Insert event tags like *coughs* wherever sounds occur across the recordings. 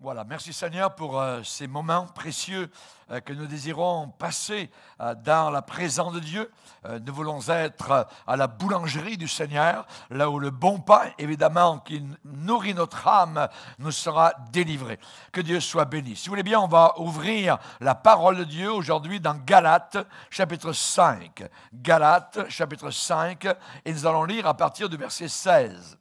Voilà, merci Seigneur pour euh, ces moments précieux euh, que nous désirons passer euh, dans la présence de Dieu. nous voulons être à la boulangerie du Seigneur, là où le bon pain, évidemment, qui nourrit notre âme, nous sera délivré. Que Dieu soit béni. Si vous voulez bien, on va ouvrir la parole de Dieu aujourd'hui dans Galates chapitre 5. Galates chapitre 5, et nous allons lire à partir du verset 16.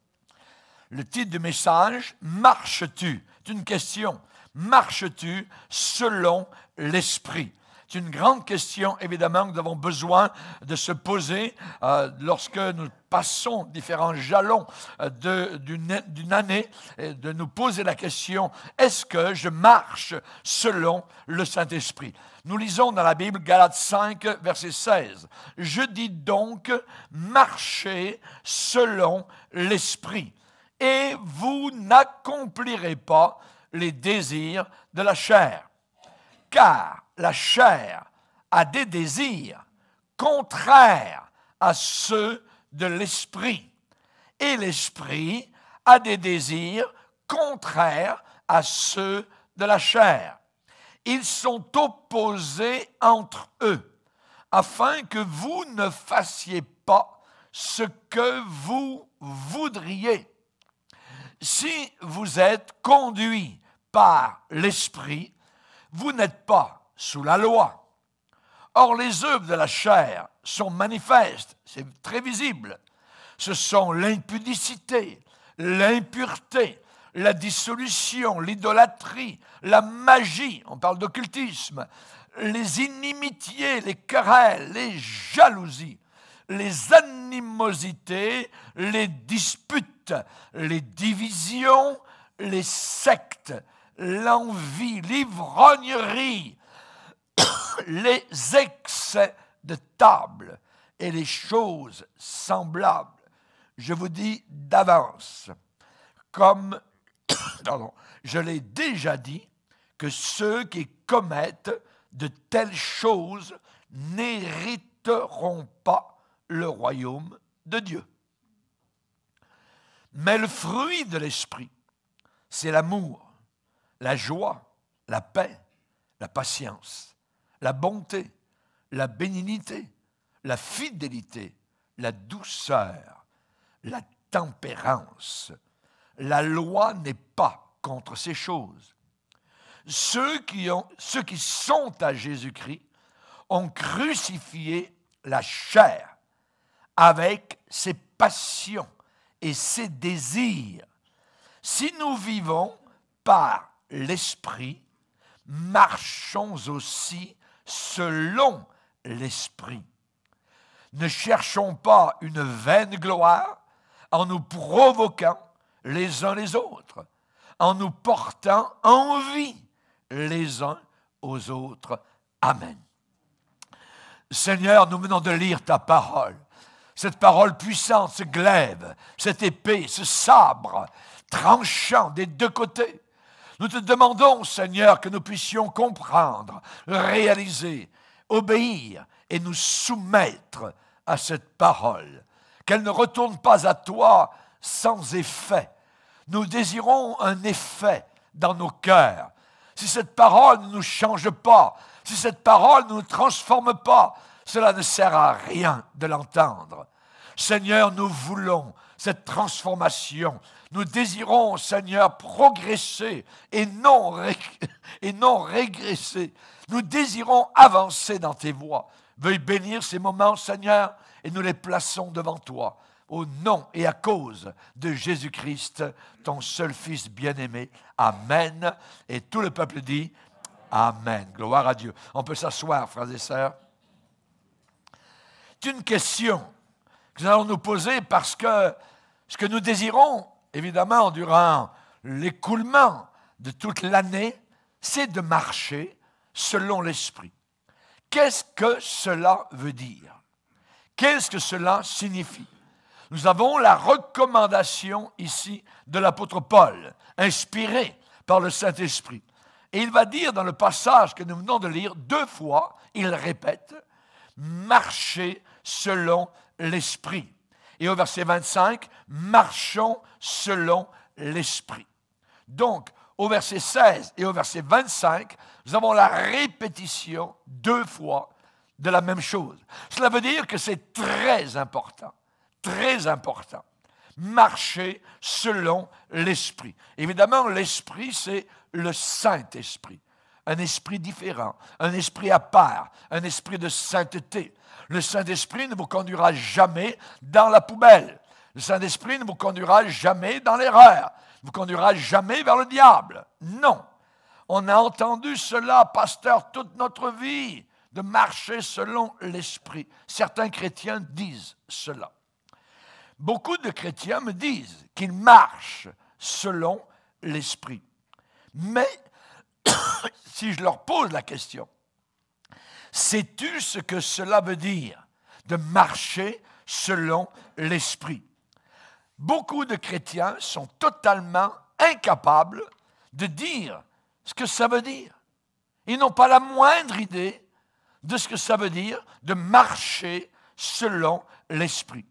Le titre du message, Marches-tu une question. Marches-tu selon l'Esprit c'est une grande question, évidemment, que nous avons besoin de se poser euh, lorsque nous passons différents jalons euh, d'une année, et de nous poser la question, est-ce que je marche selon le Saint-Esprit Nous lisons dans la Bible Galates 5, verset 16. Je dis donc, marchez selon l'Esprit et vous n'accomplirez pas les désirs de la chair. Car la chair a des désirs contraires à ceux de l'esprit. Et l'esprit a des désirs contraires à ceux de la chair. Ils sont opposés entre eux, afin que vous ne fassiez pas ce que vous voudriez si vous êtes conduit par l'Esprit, vous n'êtes pas sous la loi. Or, les œuvres de la chair sont manifestes, c'est très visible. Ce sont l'impudicité, l'impureté, la dissolution, l'idolâtrie, la magie, on parle d'occultisme, les inimitiés, les querelles, les jalousies, les animosités, les disputes les divisions, les sectes, l'envie, l'ivrognerie, *coughs* les excès de table et les choses semblables. Je vous dis d'avance, comme *coughs* je l'ai déjà dit, que ceux qui commettent de telles choses n'hériteront pas le royaume de Dieu. Mais le fruit de l'esprit, c'est l'amour, la joie, la paix, la patience, la bonté, la bénignité, la fidélité, la douceur, la tempérance. La loi n'est pas contre ces choses. Ceux qui, ont, ceux qui sont à Jésus-Christ ont crucifié la chair avec ses passions et ses désirs. Si nous vivons par l'Esprit, marchons aussi selon l'Esprit. Ne cherchons pas une vaine gloire en nous provoquant les uns les autres, en nous portant envie les uns aux autres. Amen. Seigneur, nous venons de lire ta parole cette parole puissante, ce glaive, cette épée, ce sabre tranchant des deux côtés. Nous te demandons, Seigneur, que nous puissions comprendre, réaliser, obéir et nous soumettre à cette parole, qu'elle ne retourne pas à toi sans effet. Nous désirons un effet dans nos cœurs. Si cette parole ne nous change pas, si cette parole ne nous transforme pas, cela ne sert à rien de l'entendre. Seigneur, nous voulons cette transformation. Nous désirons, Seigneur, progresser et non, *laughs* et non régresser. Nous désirons avancer dans tes voies. Veuille bénir ces moments, Seigneur, et nous les plaçons devant toi, au nom et à cause de Jésus-Christ, ton seul Fils bien-aimé. Amen. Et tout le peuple dit Amen. Gloire à Dieu. On peut s'asseoir, frères et sœurs. C'est une question que nous allons nous poser parce que ce que nous désirons, évidemment, durant l'écoulement de toute l'année, c'est de marcher selon l'Esprit. Qu'est-ce que cela veut dire Qu'est-ce que cela signifie Nous avons la recommandation ici de l'apôtre Paul, inspiré par le Saint-Esprit. Et il va dire dans le passage que nous venons de lire, deux fois, il répète, Marcher selon l'esprit. Et au verset 25, marchons selon l'esprit. Donc, au verset 16 et au verset 25, nous avons la répétition deux fois de la même chose. Cela veut dire que c'est très important, très important. Marcher selon l'Esprit. Évidemment, l'Esprit, c'est le Saint-Esprit un esprit différent, un esprit à part, un esprit de sainteté. Le Saint-Esprit ne vous conduira jamais dans la poubelle. Le Saint-Esprit ne vous conduira jamais dans l'erreur. Ne vous conduira jamais vers le diable. Non. On a entendu cela, pasteur, toute notre vie, de marcher selon l'Esprit. Certains chrétiens disent cela. Beaucoup de chrétiens me disent qu'ils marchent selon l'Esprit. Mais *coughs* si je leur pose la question, sais-tu ce que cela veut dire de marcher selon l'Esprit Beaucoup de chrétiens sont totalement incapables de dire ce que ça veut dire. Ils n'ont pas la moindre idée de ce que ça veut dire de marcher selon l'Esprit.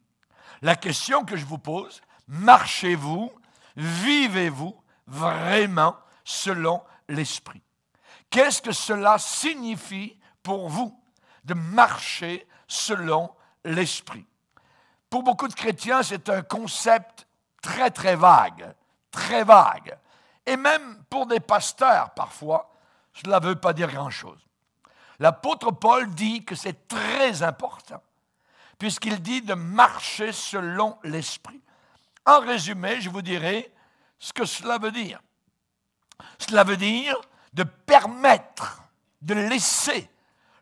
La question que je vous pose, marchez-vous, vivez-vous vraiment selon l'esprit l'Esprit. Qu'est-ce que cela signifie pour vous de marcher selon l'Esprit Pour beaucoup de chrétiens, c'est un concept très, très vague, très vague. Et même pour des pasteurs, parfois, cela ne veut pas dire grand-chose. L'apôtre Paul dit que c'est très important, puisqu'il dit de marcher selon l'Esprit. En résumé, je vous dirai ce que cela veut dire. Cela veut dire de permettre, de laisser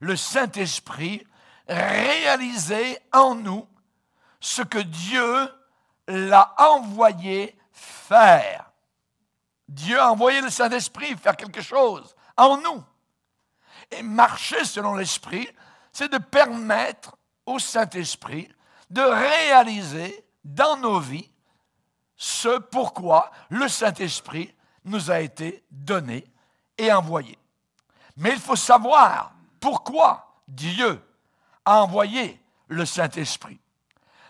le Saint-Esprit réaliser en nous ce que Dieu l'a envoyé faire. Dieu a envoyé le Saint-Esprit faire quelque chose en nous. Et marcher selon l'Esprit, c'est de permettre au Saint-Esprit de réaliser dans nos vies ce pourquoi le Saint-Esprit nous a été donné et envoyé. Mais il faut savoir pourquoi Dieu a envoyé le Saint-Esprit.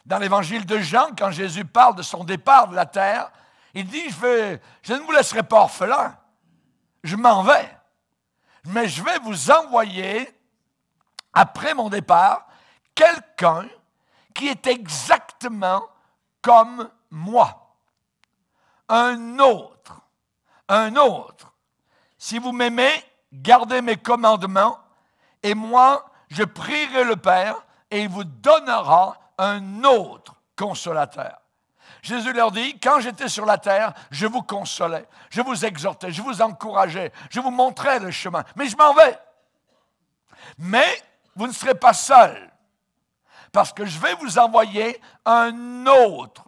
Dans l'évangile de Jean, quand Jésus parle de son départ de la terre, il dit, je, je ne vous laisserai pas orphelin, je m'en vais, mais je vais vous envoyer, après mon départ, quelqu'un qui est exactement comme moi, un autre un autre. Si vous m'aimez, gardez mes commandements, et moi, je prierai le Père, et il vous donnera un autre consolateur. Jésus leur dit, quand j'étais sur la terre, je vous consolais, je vous exhortais, je vous encourageais, je vous montrais le chemin, mais je m'en vais. Mais vous ne serez pas seuls, parce que je vais vous envoyer un autre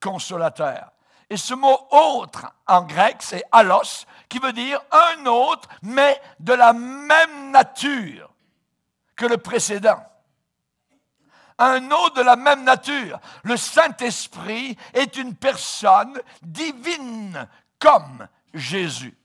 consolateur. Et ce mot autre en grec, c'est allos, qui veut dire un autre, mais de la même nature que le précédent. Un autre de la même nature. Le Saint-Esprit est une personne divine comme Jésus.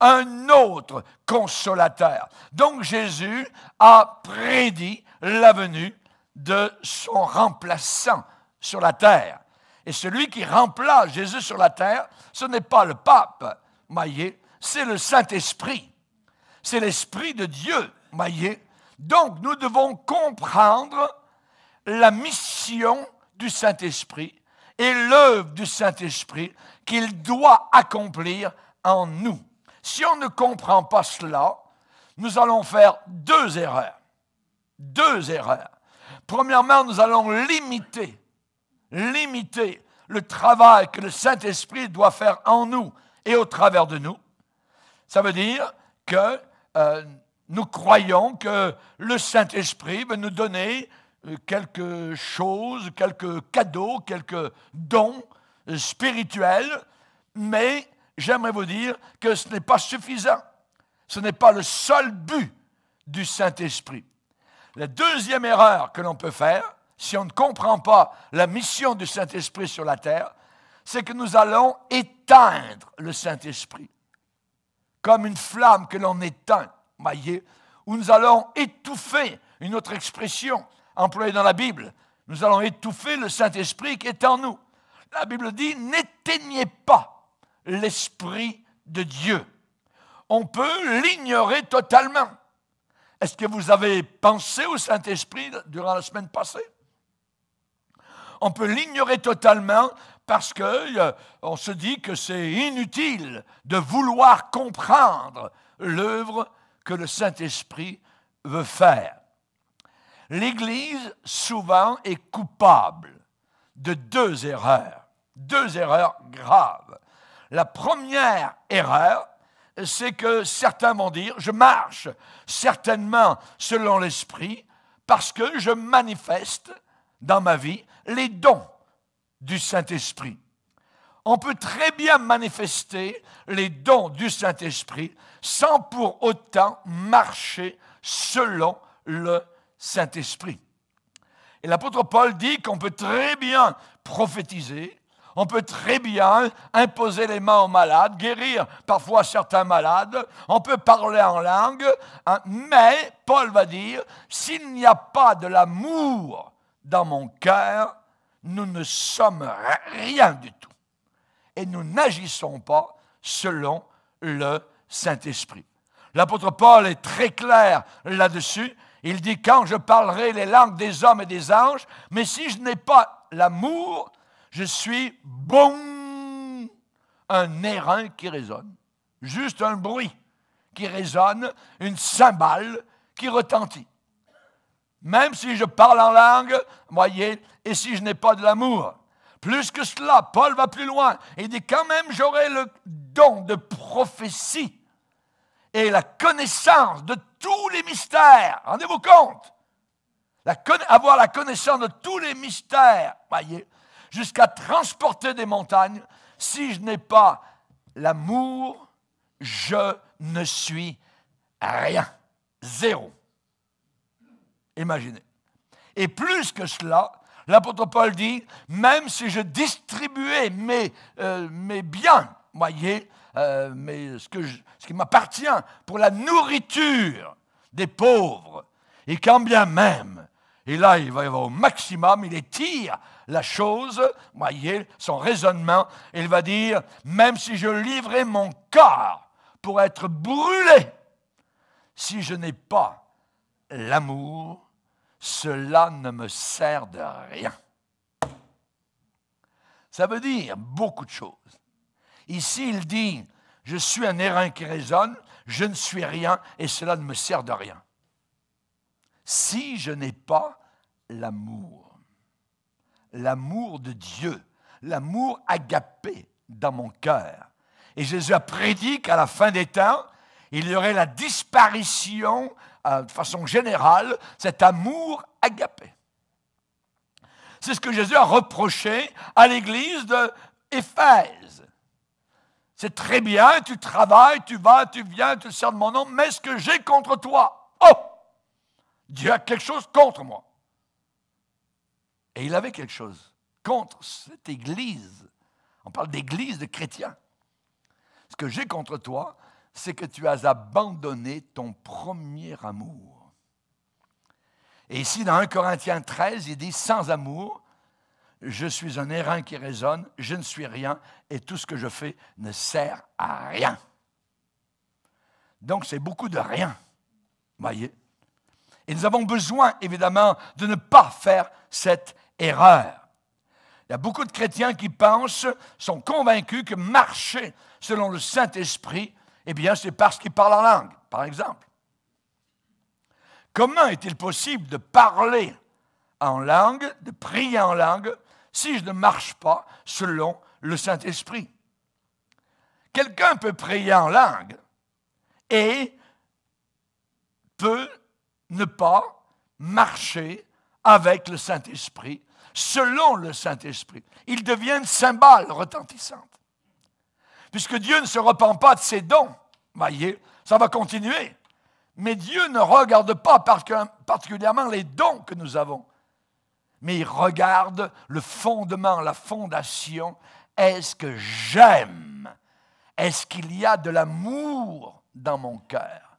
Un autre consolateur. Donc Jésus a prédit la venue de son remplaçant sur la terre et celui qui remplace Jésus sur la terre, ce n'est pas le pape, maillé, c'est le Saint-Esprit. C'est l'Esprit de Dieu, maillé. Donc nous devons comprendre la mission du Saint-Esprit et l'œuvre du Saint-Esprit qu'il doit accomplir en nous. Si on ne comprend pas cela, nous allons faire deux erreurs. Deux erreurs. Premièrement, nous allons limiter limiter le travail que le Saint-Esprit doit faire en nous et au travers de nous. Ça veut dire que euh, nous croyons que le Saint-Esprit va nous donner euh, quelque chose, quelques cadeaux, quelques dons euh, spirituels, mais j'aimerais vous dire que ce n'est pas suffisant. Ce n'est pas le seul but du Saint-Esprit. La deuxième erreur que l'on peut faire, si on ne comprend pas la mission du Saint-Esprit sur la terre, c'est que nous allons éteindre le Saint-Esprit, comme une flamme que l'on éteint, maillé. ou nous allons étouffer, une autre expression employée dans la Bible, nous allons étouffer le Saint-Esprit qui est en nous. La Bible dit, n'éteignez pas l'Esprit de Dieu. On peut l'ignorer totalement. Est-ce que vous avez pensé au Saint-Esprit durant la semaine passée on peut l'ignorer totalement parce qu'on euh, se dit que c'est inutile de vouloir comprendre l'œuvre que le Saint-Esprit veut faire. L'Église, souvent, est coupable de deux erreurs, deux erreurs graves. La première erreur, c'est que certains vont dire, je marche certainement selon l'Esprit, parce que je manifeste dans ma vie les dons du Saint-Esprit. On peut très bien manifester les dons du Saint-Esprit sans pour autant marcher selon le Saint-Esprit. Et l'apôtre Paul dit qu'on peut très bien prophétiser, on peut très bien imposer les mains aux malades, guérir parfois certains malades, on peut parler en langue, hein, mais Paul va dire, s'il n'y a pas de l'amour dans mon cœur, nous ne sommes rien du tout. Et nous n'agissons pas selon le Saint-Esprit. L'apôtre Paul est très clair là-dessus. Il dit, quand je parlerai les langues des hommes et des anges, mais si je n'ai pas l'amour, je suis bon, un airain qui résonne, juste un bruit qui résonne, une cymbale qui retentit. Même si je parle en langue, voyez, et si je n'ai pas de l'amour. Plus que cela, Paul va plus loin. Il dit quand même j'aurai le don de prophétie et la connaissance de tous les mystères. Rendez-vous compte. La avoir la connaissance de tous les mystères, voyez, jusqu'à transporter des montagnes. Si je n'ai pas l'amour, je ne suis rien. Zéro. Imaginez. Et plus que cela, l'apôtre Paul dit, même si je distribuais mes, euh, mes biens, voyez, euh, ce, ce qui m'appartient pour la nourriture des pauvres, et quand bien même, et là il va y avoir au maximum, il étire la chose, voyez, son raisonnement, il va dire, même si je livrais mon corps pour être brûlé, si je n'ai pas l'amour, cela ne me sert de rien. Ça veut dire beaucoup de choses. Ici, il dit, je suis un airain qui résonne, je ne suis rien et cela ne me sert de rien. Si je n'ai pas l'amour, l'amour de Dieu, l'amour agapé dans mon cœur. Et Jésus a prédit qu'à la fin des temps, il y aurait la disparition euh, de façon générale, cet amour agapé. C'est ce que Jésus a reproché à l'église d'Éphèse. « C'est très bien, tu travailles, tu vas, tu viens, tu sers de mon nom, mais ce que j'ai contre toi, oh, Dieu a quelque chose contre moi. Et il avait quelque chose contre cette église. On parle d'église de chrétiens. Ce que j'ai contre toi, c'est que tu as abandonné ton premier amour. Et ici, dans 1 Corinthiens 13, il dit, sans amour, je suis un errant qui résonne, je ne suis rien, et tout ce que je fais ne sert à rien. Donc c'est beaucoup de rien, voyez. Et nous avons besoin, évidemment, de ne pas faire cette erreur. Il y a beaucoup de chrétiens qui pensent, sont convaincus que marcher selon le Saint-Esprit, eh bien, c'est parce qu'il parle en langue, par exemple. Comment est-il possible de parler en langue, de prier en langue, si je ne marche pas selon le Saint-Esprit Quelqu'un peut prier en langue et peut ne pas marcher avec le Saint-Esprit, selon le Saint-Esprit. Ils deviennent symboles retentissantes puisque Dieu ne se repent pas de ses dons. Voyez, ça va continuer. Mais Dieu ne regarde pas particulièrement les dons que nous avons, mais il regarde le fondement, la fondation. Est-ce que j'aime Est-ce qu'il y a de l'amour dans mon cœur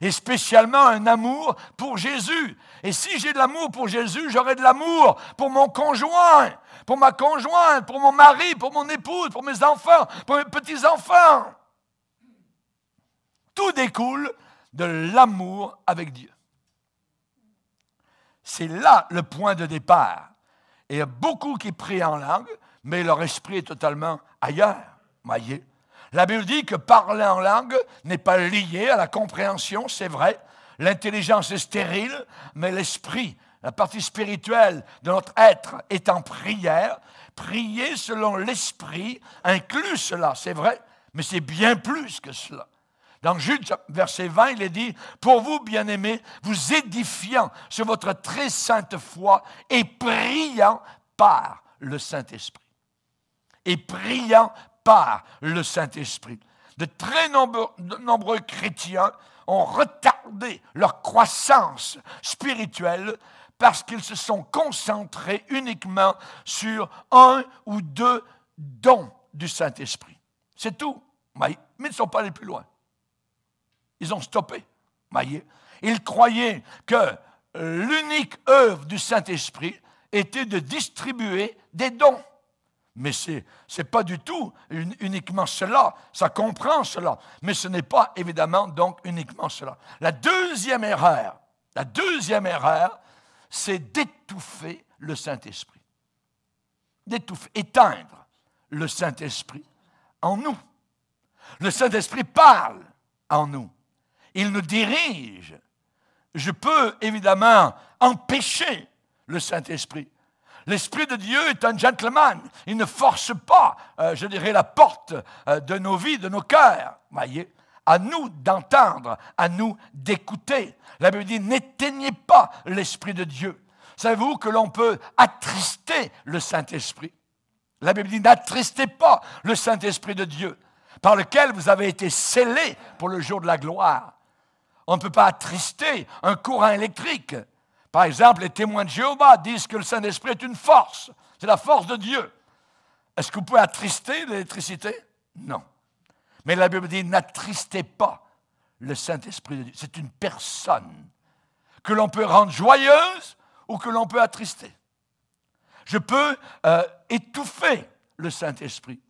et spécialement un amour pour Jésus. Et si j'ai de l'amour pour Jésus, j'aurai de l'amour pour mon conjoint, pour ma conjointe, pour mon mari, pour mon épouse, pour mes enfants, pour mes petits-enfants. Tout découle de l'amour avec Dieu. C'est là le point de départ. Et il y a beaucoup qui prient en langue, mais leur esprit est totalement ailleurs. Voyez la Bible dit que parler en langue n'est pas lié à la compréhension, c'est vrai. L'intelligence est stérile, mais l'esprit, la partie spirituelle de notre être est en prière. Prier selon l'esprit inclut cela, c'est vrai, mais c'est bien plus que cela. Dans Jude, verset 20, il est dit, Pour vous, bien-aimés, vous édifiant sur votre très sainte foi et priant par le Saint-Esprit. Et priant par le Saint-Esprit. De très nombreux, nombreux chrétiens ont retardé leur croissance spirituelle parce qu'ils se sont concentrés uniquement sur un ou deux dons du Saint-Esprit. C'est tout. Mais ils ne sont pas allés plus loin. Ils ont stoppé. Ils croyaient que l'unique œuvre du Saint-Esprit était de distribuer des dons. Mais ce n'est pas du tout uniquement cela, ça comprend cela, mais ce n'est pas évidemment donc uniquement cela. La deuxième erreur, la deuxième erreur, c'est d'étouffer le Saint-Esprit. D'étouffer, éteindre le Saint-Esprit en nous. Le Saint-Esprit parle en nous. Il nous dirige. Je peux évidemment empêcher le Saint-Esprit. L'Esprit de Dieu est un gentleman. Il ne force pas, euh, je dirais, la porte euh, de nos vies, de nos cœurs. Voyez à nous d'entendre, à nous d'écouter. La Bible dit, n'éteignez pas l'Esprit de Dieu. Savez-vous que l'on peut attrister le Saint-Esprit La Bible dit, n'attristez pas le Saint-Esprit de Dieu, par lequel vous avez été scellés pour le jour de la gloire. On ne peut pas attrister un courant électrique. Par exemple, les témoins de Jéhovah disent que le Saint-Esprit est une force. C'est la force de Dieu. Est-ce que vous pouvez attrister l'électricité Non. Mais la Bible dit, n'attristez pas le Saint-Esprit de Dieu. C'est une personne que l'on peut rendre joyeuse ou que l'on peut attrister. Je peux euh, étouffer le Saint-Esprit.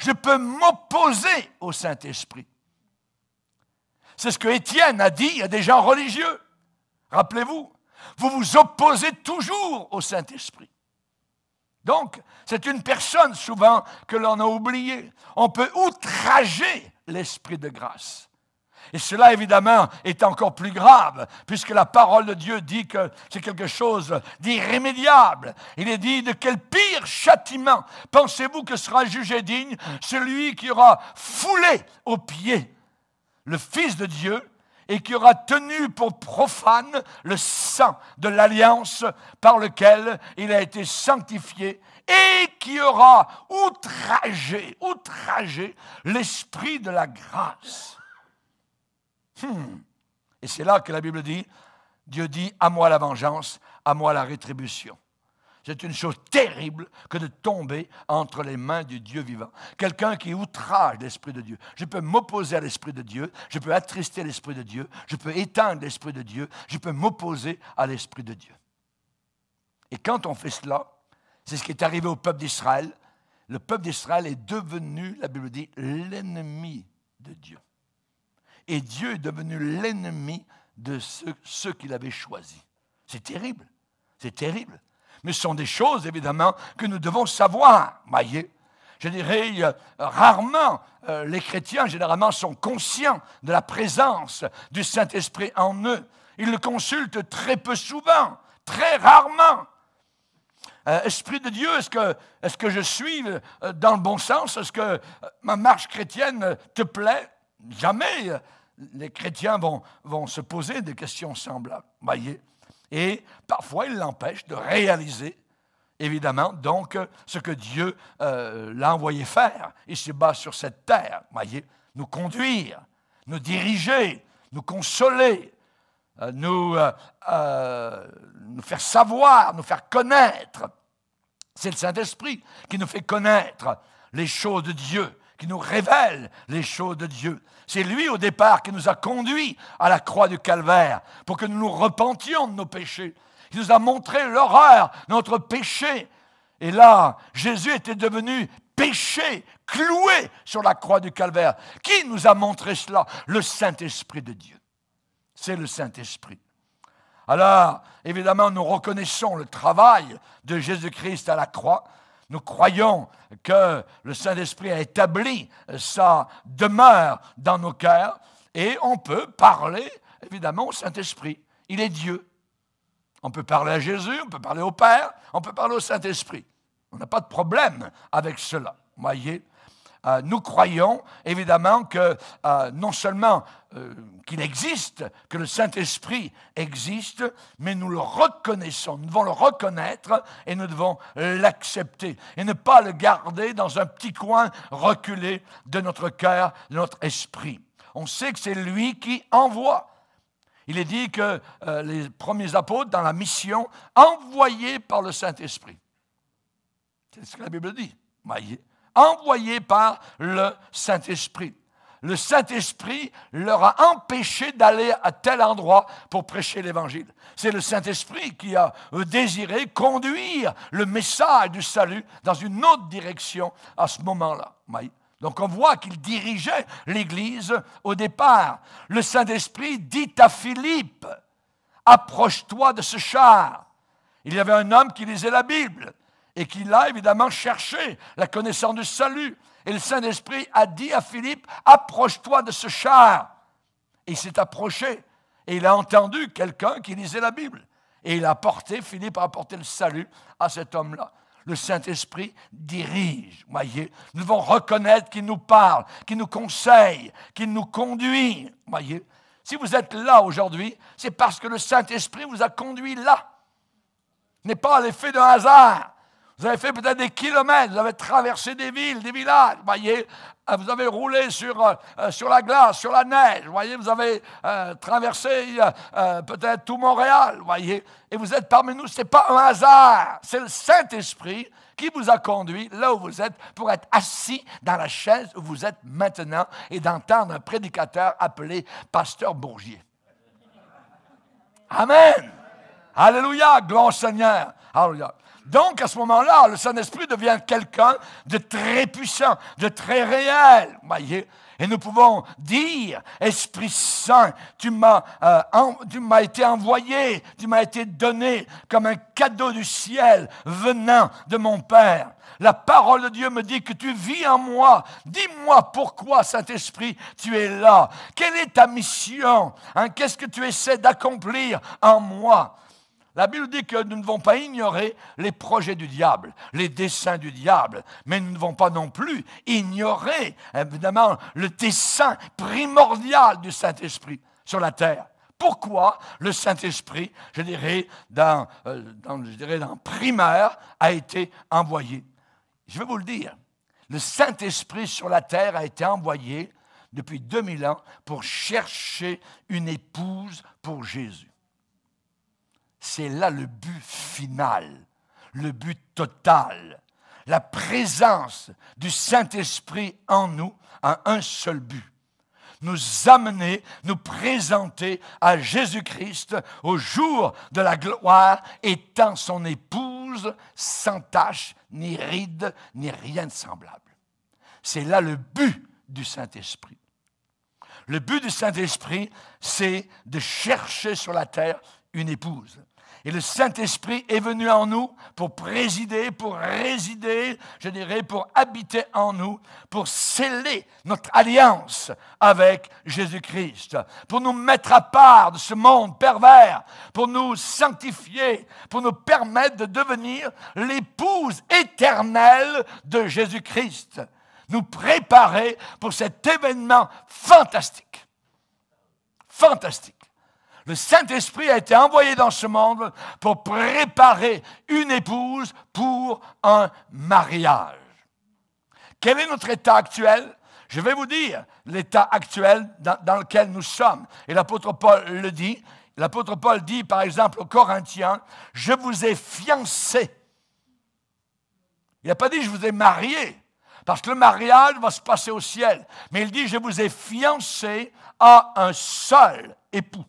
Je peux m'opposer au Saint-Esprit. C'est ce que Étienne a dit à des gens religieux. Rappelez-vous, vous vous opposez toujours au Saint-Esprit. Donc, c'est une personne souvent que l'on a oubliée. On peut outrager l'Esprit de grâce. Et cela, évidemment, est encore plus grave, puisque la parole de Dieu dit que c'est quelque chose d'irrémédiable. Il est dit de quel pire châtiment pensez-vous que sera jugé digne celui qui aura foulé aux pieds le Fils de Dieu et qui aura tenu pour profane le sang de l'alliance par lequel il a été sanctifié et qui aura outragé, outragé l'esprit de la grâce. Hmm. Et c'est là que la Bible dit, Dieu dit, à moi la vengeance, à moi la rétribution c'est une chose terrible que de tomber entre les mains du Dieu vivant. Quelqu'un qui outrage l'Esprit de Dieu. Je peux m'opposer à l'Esprit de Dieu, je peux attrister l'Esprit de Dieu, je peux éteindre l'Esprit de Dieu, je peux m'opposer à l'Esprit de Dieu. Et quand on fait cela, c'est ce qui est arrivé au peuple d'Israël. Le peuple d'Israël est devenu, la Bible dit, l'ennemi de Dieu. Et Dieu est devenu l'ennemi de ceux, qu'il avait choisis. C'est terrible. C'est terrible mais ce sont des choses, évidemment, que nous devons savoir. Voyez je dirais, euh, rarement euh, les chrétiens, généralement, sont conscients de la présence du Saint-Esprit en eux. Ils le consultent très peu souvent, très rarement. Euh, Esprit de Dieu, est-ce que, est que je suis dans le bon sens Est-ce que ma marche chrétienne te plaît Jamais les chrétiens vont, vont se poser des questions semblables. Voyez et parfois il l'empêche de réaliser, évidemment, donc ce que Dieu euh, l'a envoyé faire Il se bas sur cette terre. Voyez, nous conduire, nous diriger, nous consoler, euh, euh, nous faire savoir, nous faire connaître. C'est le Saint-Esprit qui nous fait connaître les choses de Dieu nous révèle les choses de Dieu. C'est lui au départ qui nous a conduits à la croix du Calvaire pour que nous nous repentions de nos péchés. Il nous a montré l'horreur, notre péché. Et là, Jésus était devenu péché, cloué sur la croix du Calvaire. Qui nous a montré cela Le Saint-Esprit de Dieu. C'est le Saint-Esprit. Alors, évidemment, nous reconnaissons le travail de Jésus-Christ à la croix, nous croyons que le Saint-Esprit a établi sa demeure dans nos cœurs et on peut parler évidemment au Saint-Esprit. Il est Dieu. On peut parler à Jésus, on peut parler au Père, on peut parler au Saint-Esprit. On n'a pas de problème avec cela. Voyez, euh, nous croyons évidemment que euh, non seulement euh, qu'il existe, que le Saint-Esprit existe, mais nous le reconnaissons, nous devons le reconnaître et nous devons l'accepter et ne pas le garder dans un petit coin reculé de notre cœur, de notre esprit. On sait que c'est lui qui envoie. Il est dit que les premiers apôtres dans la mission envoyés par le Saint-Esprit. C'est ce que la Bible dit. Voyez envoyé par le Saint-Esprit. Le Saint-Esprit leur a empêché d'aller à tel endroit pour prêcher l'Évangile. C'est le Saint-Esprit qui a euh, désiré conduire le message du salut dans une autre direction à ce moment-là. Donc on voit qu'il dirigeait l'Église au départ. Le Saint-Esprit dit à Philippe, approche-toi de ce char. Il y avait un homme qui lisait la Bible et qu'il a évidemment cherché la connaissance du salut. Et le Saint-Esprit a dit à Philippe, approche-toi de ce char. Et il s'est approché et il a entendu quelqu'un qui lisait la Bible. Et il a porté, Philippe a apporté le salut à cet homme-là. Le Saint-Esprit dirige, voyez. Nous devons reconnaître qu'il nous parle, qu'il nous conseille, qu'il nous conduit, voyez. Si vous êtes là aujourd'hui, c'est parce que le Saint-Esprit vous a conduit là. Ce n'est pas l'effet d'un hasard. Vous avez fait peut-être des kilomètres, vous avez traversé des villes, des villages, voyez, euh, vous avez roulé sur, euh, euh, sur la glace, sur la neige, voyez, vous avez traversé peut-être tout Montréal, voyez, et vous êtes parmi nous, ce n'est pas un hasard, c'est le Saint-Esprit qui vous a conduit là où vous êtes pour être assis dans la chaise où vous êtes maintenant et d'entendre un prédicateur appelé Pasteur Bourgier. Amen. Amen. Alléluia, grand Seigneur. Alléluia. Donc, à ce moment-là, le Saint-Esprit devient quelqu'un de très puissant, de très réel. Voyez et nous pouvons dire, Esprit Saint, tu m'as, euh, m'as été envoyé, tu m'as été donné comme un cadeau du ciel venant de mon Père. La parole de Dieu me dit que tu vis en moi. Dis-moi pourquoi, Saint-Esprit, tu es là. Quelle est ta mission hein? Qu'est-ce que tu essaies d'accomplir en moi la Bible dit que nous ne devons pas ignorer les projets du diable, les desseins du diable, mais nous ne devons pas non plus ignorer, évidemment, le dessein primordial du Saint-Esprit sur la terre. Pourquoi le Saint-Esprit, je dirais, dans, euh, dans, je dirais, dans primaire, a été envoyé Je vais vous le dire. Le Saint-Esprit sur la terre a été envoyé depuis 2000 ans pour chercher une épouse pour Jésus. C'est là le but final, le but total. La présence du Saint-Esprit en nous a un seul but. Nous amener, nous présenter à Jésus-Christ au jour de la gloire, étant son épouse sans tache, ni ride, ni rien de semblable. C'est là le but du Saint-Esprit. Le but du Saint-Esprit, c'est de chercher sur la terre une épouse. Et le Saint-Esprit est venu en nous pour présider, pour résider, je dirais, pour habiter en nous, pour sceller notre alliance avec Jésus-Christ, pour nous mettre à part de ce monde pervers, pour nous sanctifier, pour nous permettre de devenir l'épouse éternelle de Jésus-Christ, nous préparer pour cet événement fantastique. Fantastique. Le Saint-Esprit a été envoyé dans ce monde pour préparer une épouse pour un mariage. Quel est notre état actuel Je vais vous dire l'état actuel dans, lequel nous sommes. Et l'apôtre Paul le dit. L'apôtre Paul dit, par exemple, aux Corinthiens, je vous ai fiancé. » Il n'a pas dit, je vous ai marié », Parce que le mariage va se passer au ciel. Mais il dit, je vous ai fiancé à un seul époux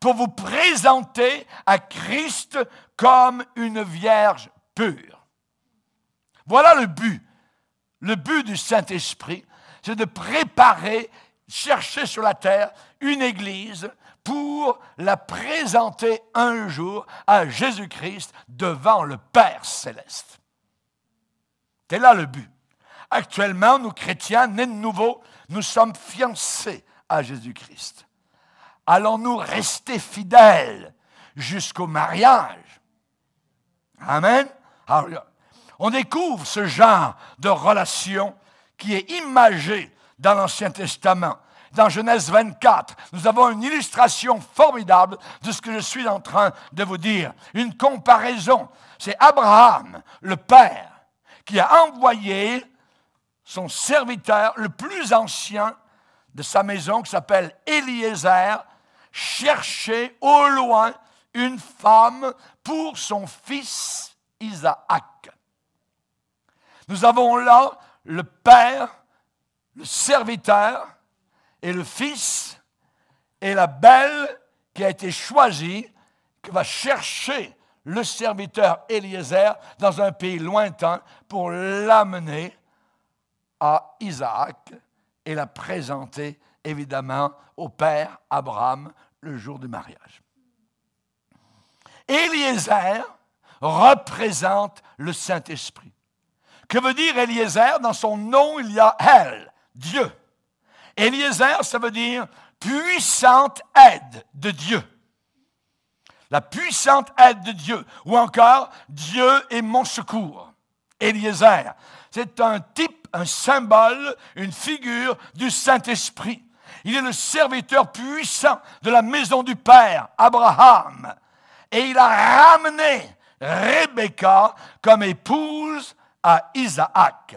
pour vous présenter à Christ comme une vierge pure. Voilà le but. Le but du Saint-Esprit, c'est de préparer, chercher sur la terre une église pour la présenter un jour à Jésus-Christ devant le Père céleste. C'est là le but. Actuellement, nous chrétiens, nés de nouveau, nous sommes fiancés à Jésus-Christ allons-nous rester fidèles jusqu'au mariage Amen. On découvre ce genre de relation qui est imagé dans l'Ancien Testament. Dans Genèse 24, nous avons une illustration formidable de ce que je suis en train de vous dire. Une comparaison. C'est Abraham, le père, qui a envoyé son serviteur, le plus ancien de sa maison, qui s'appelle Eliezer, chercher au loin une femme pour son fils Isaac. Nous avons là le père, le serviteur et le fils et la belle qui a été choisie, qui va chercher le serviteur Eliezer dans un pays lointain pour l'amener à Isaac et la présenter évidemment au père Abraham, le jour du mariage. Eliezer représente le Saint-Esprit. Que veut dire Eliezer Dans son nom, il y a El, Dieu. Eliezer, ça veut dire puissante aide de Dieu. La puissante aide de Dieu. Ou encore, Dieu est mon secours. Eliezer. C'est un type, un symbole, une figure du Saint-Esprit. Il est le serviteur puissant de la maison du Père, Abraham. Et il a ramené Rebecca comme épouse à Isaac.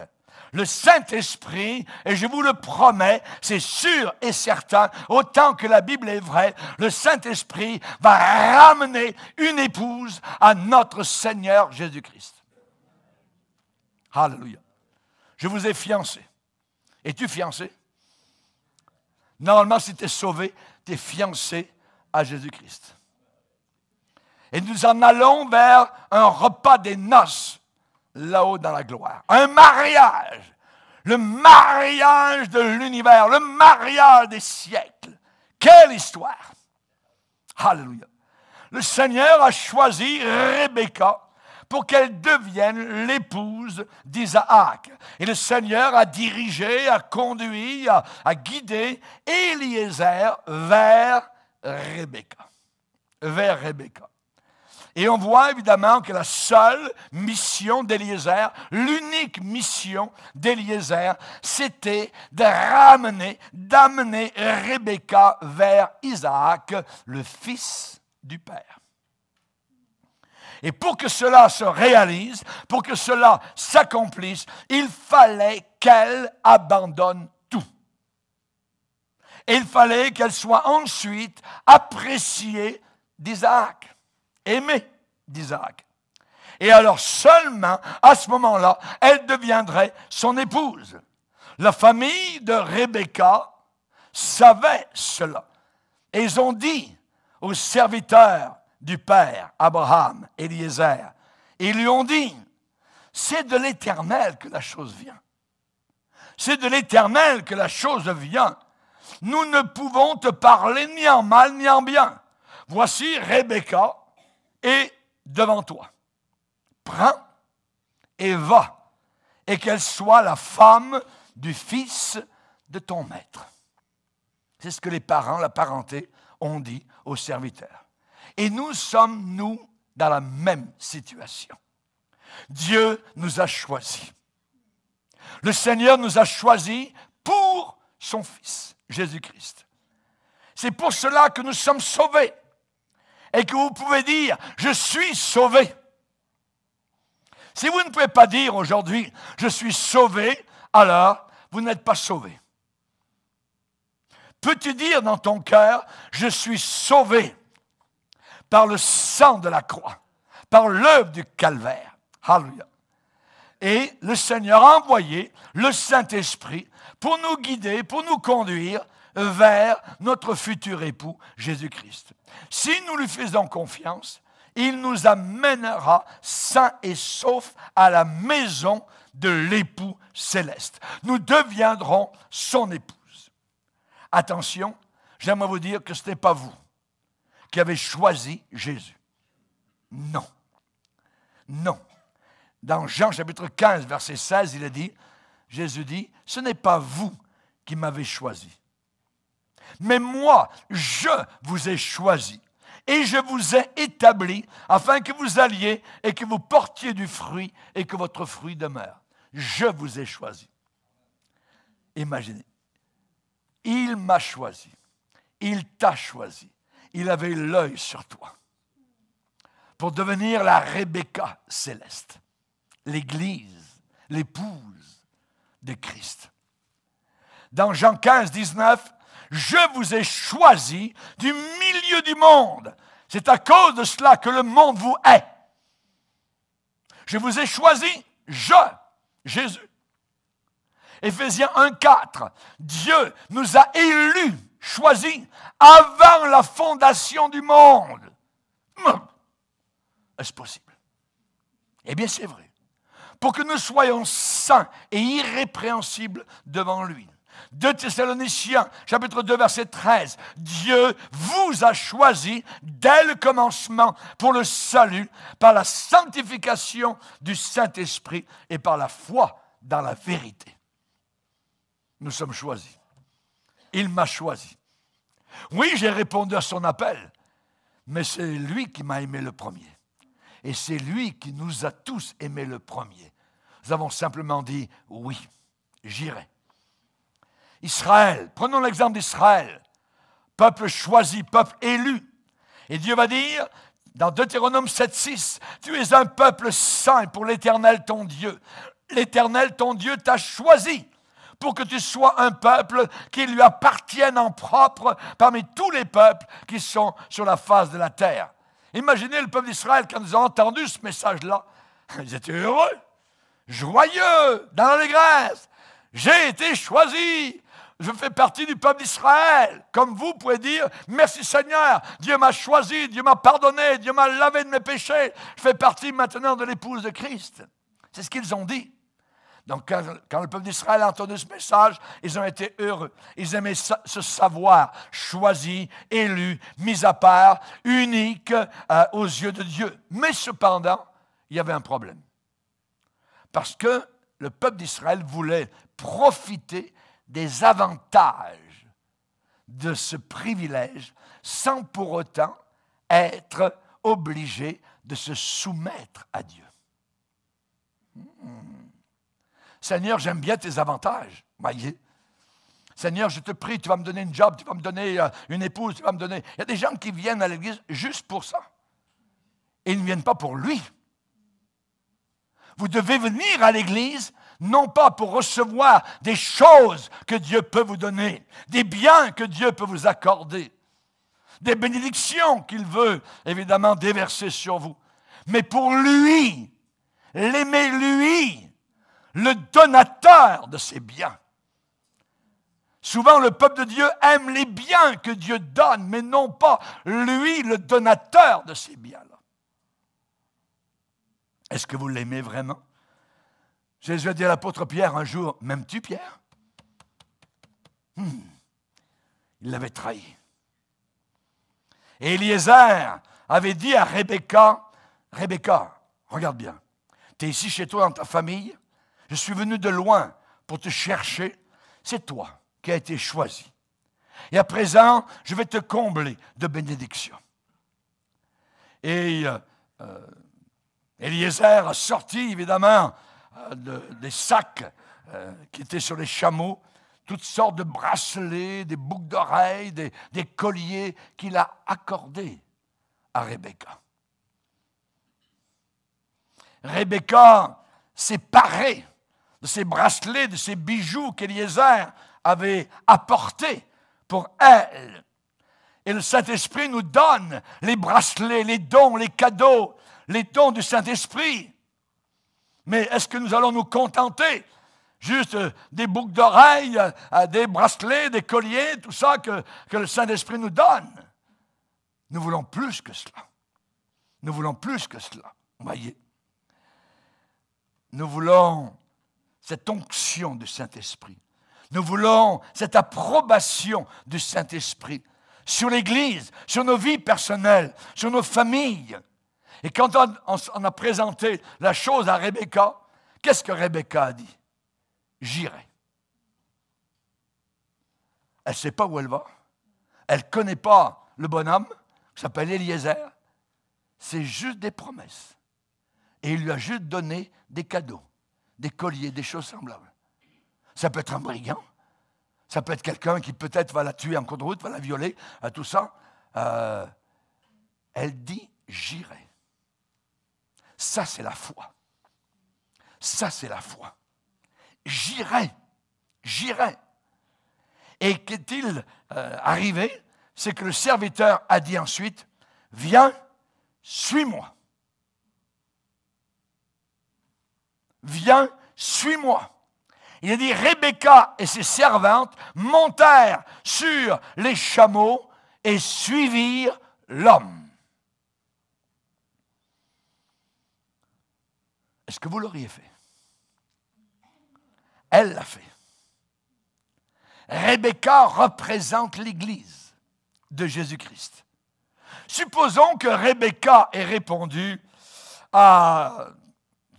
Le Saint-Esprit, et je vous le promets, c'est sûr et certain, autant que la Bible est vraie, le Saint-Esprit va ramener une épouse à notre Seigneur Jésus-Christ. Alléluia. Je vous ai fiancé. Es-tu fiancé Normalement, si tu es sauvé, tu es fiancé à Jésus-Christ. Et nous en allons vers un repas des noces, là-haut dans la gloire. Un mariage, le mariage de l'univers, le mariage des siècles. Quelle histoire! Alléluia. Le Seigneur a choisi Rebecca pour qu'elle devienne l'épouse d'Isaac. Et le Seigneur a dirigé, a conduit, a, guidé Eliezer vers Rebecca. Vers Rebecca. Et on voit évidemment que la seule mission d'Eliezer, l'unique mission d'Eliezer, c'était de ramener, d'amener Rebecca vers Isaac, le fils du Père. Et pour que cela se réalise, pour que cela s'accomplisse, il fallait qu'elle abandonne tout. il fallait qu'elle soit ensuite appréciée d'Isaac, aimée d'Isaac. Et alors seulement, à ce moment-là, elle deviendrait son épouse. La famille de Rebecca savait cela. Et ils ont dit aux serviteurs du père Abraham, Eliezer. Et ils lui ont dit, c'est de l'Éternel que la chose vient. C'est de l'Éternel que la chose vient. Nous ne pouvons te parler ni en mal ni en bien. Voici Rebecca est devant toi. Prends et va, et qu'elle soit la femme du fils de ton maître. C'est ce que les parents, la parenté, ont dit aux serviteurs. Et nous sommes, nous, dans la même situation. Dieu nous a choisis. Le Seigneur nous a choisis pour son Fils, Jésus-Christ. C'est pour cela que nous sommes sauvés et que vous pouvez dire, je suis sauvé. Si vous ne pouvez pas dire aujourd'hui, je suis sauvé, alors vous n'êtes pas sauvé. Peux-tu dire dans ton cœur, je suis sauvé par le sang de la croix, par l'œuvre du calvaire. Hallelujah. Et le Seigneur a envoyé le Saint-Esprit pour nous guider, pour nous conduire vers notre futur époux, Jésus-Christ. Si nous lui faisons confiance, il nous amènera sains et saufs à la maison de l'époux céleste. Nous deviendrons son épouse. Attention, j'aimerais vous dire que ce n'est pas vous qui avait choisi Jésus. Non. Non. Dans Jean chapitre 15, verset 16, il a dit, Jésus dit, ce n'est pas vous qui m'avez choisi, mais moi, je vous ai choisi et je vous ai établi afin que vous alliez et que vous portiez du fruit et que votre fruit demeure. Je vous ai choisi. Imaginez, il m'a choisi, il t'a choisi, il avait l'œil sur toi pour devenir la Rebecca céleste, l'Église, l'épouse de Christ. Dans Jean 15, 19, je vous ai choisi du milieu du monde. C'est à cause de cela que le monde vous hait. Je vous ai choisi, je, Jésus. Éphésiens 1, 4, Dieu nous a élus choisi avant la fondation du monde. Hum. Est-ce possible Eh bien, c'est vrai. Pour que nous soyons saints et irrépréhensibles devant lui. De Thessaloniciens, chapitre 2, verset 13. Dieu vous a choisi dès le commencement pour le salut par la sanctification du Saint-Esprit et par la foi dans la vérité. Nous sommes choisis. Il m'a choisi. Oui, j'ai répondu à son appel, mais c'est lui qui m'a aimé le premier. Et c'est lui qui nous a tous aimés le premier. Nous avons simplement dit, oui, j'irai. Israël, prenons l'exemple d'Israël, peuple choisi, peuple élu. Et Dieu va dire, dans Deutéronome 7,6, tu es un peuple saint pour l'Éternel ton Dieu. L'Éternel ton Dieu t'a choisi pour que tu sois un peuple qui lui appartienne en propre parmi tous les peuples qui sont sur la face de la terre. Imaginez le peuple d'Israël quand ils ont entendu ce message-là. *laughs* Ils étaient heureux, joyeux, dans l'allégresse. J'ai été choisi. Je fais partie du peuple d'Israël. Comme vous pouvez dire, merci Seigneur, Dieu m'a choisi, Dieu m'a pardonné, Dieu m'a lavé de mes péchés. Je fais partie maintenant de l'épouse de Christ. C'est ce qu'ils ont dit. Donc, quand, le peuple d'Israël a entendu ce message, ils ont été heureux. Ils aimaient ce savoir choisi, élu, mis à part, unique euh, aux yeux de Dieu. Mais cependant, il y avait un problème. Parce que le peuple d'Israël voulait profiter des avantages de ce privilège sans pour autant être obligé de se soumettre à Dieu. Hmm. Seigneur, j'aime bien tes avantages. Voyez. Seigneur, je te prie, tu vas me donner une job, tu vas me donner euh, une épouse, tu vas me donner. Il y a des gens qui viennent à l'église juste pour ça. Et ils ne viennent pas pour lui. Vous devez venir à l'église non pas pour recevoir des choses que Dieu peut vous donner, des biens que Dieu peut vous accorder, des bénédictions qu'il veut évidemment déverser sur vous, mais pour lui, l'aimer lui, le donateur de ses biens. Souvent, le peuple de Dieu aime les biens que Dieu donne, mais non pas lui, le donateur de ces biens-là. Est-ce que vous l'aimez vraiment Jésus a dit à l'apôtre Pierre un jour, m'aimes-tu Pierre hmm. Il l'avait trahi. Et Eliezer avait dit à Rebecca, Rebecca, regarde bien, tu es ici chez toi dans ta famille, je suis venu de loin pour te chercher. C'est toi qui as été choisi. Et à présent, je vais te combler de bénédictions. Et euh, euh, Eliezer a sorti, évidemment, euh, des sacs qui étaient sur les chameaux, toutes sortes de bracelets, des boucles d'oreilles, des, des colliers qu'il a accordés à Rebecca. Rebecca s'est parée de ces bracelets, de ces bijoux qu'Éliézer avait apportés pour elle. Et le Saint-Esprit nous donne les bracelets, les dons, les cadeaux, les dons du Saint-Esprit. Mais est-ce que nous allons nous contenter juste des boucles d'oreilles, euh, des bracelets, des colliers, tout ça que, le Saint-Esprit nous donne Nous voulons plus que cela. Nous voulons plus que cela, voyez. Nous voulons cette onction du Saint-Esprit. Nous voulons cette approbation du Saint-Esprit sur l'Église, sur nos vies personnelles, sur nos familles. Et quand on, a présenté la chose à Rebecca, qu'est-ce que Rebecca a dit J'irai. Elle ne sait pas où elle va. Elle ne connaît pas le bonhomme qui s'appelle Eliezer. C'est juste des promesses. Et il lui a juste donné des cadeaux des colliers, des choses semblables. Ça peut être un brigand, ça peut être quelqu'un qui peut-être va la tuer en cours de route, va la violer, à tout ça. Euh, elle dit, j'irai. Ça, c'est la foi. Ça, c'est la foi. J'irai, j'irai. Et qu'est-il euh, arrivé C'est que le serviteur a dit ensuite, viens, suis-moi. viens, suis-moi. Il a dit, Rebecca et ses servantes montèrent sur les chameaux et suivirent l'homme. Est-ce que vous l'auriez fait Elle l'a fait. Rebecca représente l'Église de Jésus-Christ. Supposons que Rebecca ait répondu à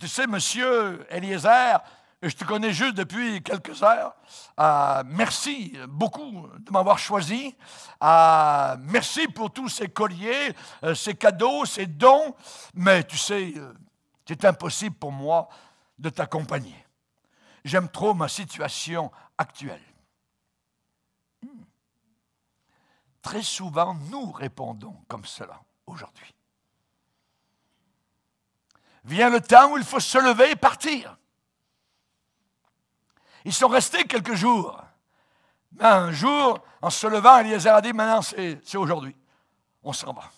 tu sais, monsieur Eliezer, je te connais juste depuis quelques heures. Euh, merci beaucoup de m'avoir choisi. Euh, merci pour tous ces colliers, euh, ces cadeaux, ces dons. Mais tu sais, c'est impossible pour moi de t'accompagner. J'aime trop ma situation actuelle. Hmm. Très souvent, nous répondons comme cela aujourd'hui vient le temps où il faut se lever et partir. Ils sont restés quelques jours. Mais un jour, en se levant, Eliezer a dit, maintenant c'est aujourd'hui. On s'en va.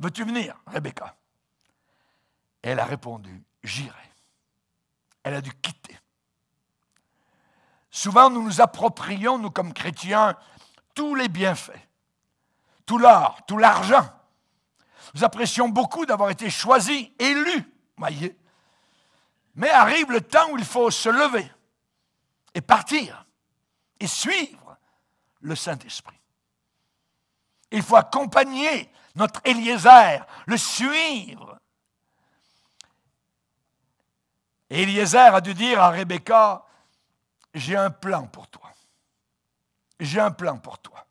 Veux-tu venir, Rebecca Elle a répondu, j'irai. Elle a dû quitter. Souvent, nous nous approprions, nous comme chrétiens, tous les bienfaits, tout l'or, tout l'argent nous apprécions beaucoup d'avoir été choisis, élus, voyez. Mais arrive le temps où il faut se lever et partir et suivre le Saint-Esprit. Il faut accompagner notre Eliezer, le suivre. Et Eliezer a dû dire à Rebecca, j'ai un plan pour toi. J'ai un plan pour toi.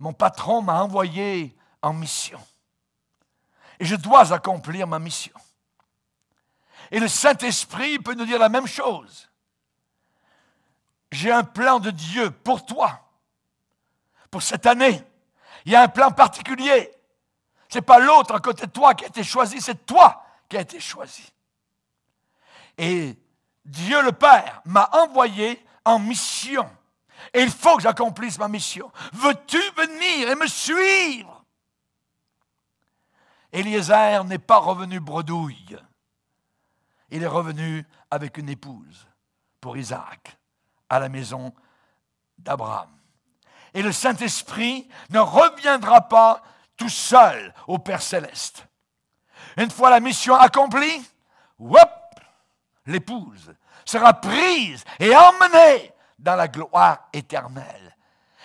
Mon patron m'a envoyé en mission. Et je dois accomplir ma mission. Et le Saint-Esprit peut nous dire la même chose. J'ai un plan de Dieu pour toi, pour cette année. Il y a un plan particulier. Ce n'est pas l'autre à côté de toi qui a été choisi, c'est toi qui a été choisi. Et Dieu le Père m'a envoyé en mission il faut que j'accomplisse ma mission. Veux-tu venir et me suivre Eliezer n'est pas revenu bredouille. Il est revenu avec une épouse pour Isaac à la maison d'Abraham. Et le Saint-Esprit ne reviendra pas tout seul au Père céleste. Une fois la mission accomplie, l'épouse sera prise et emmenée dans la gloire éternelle.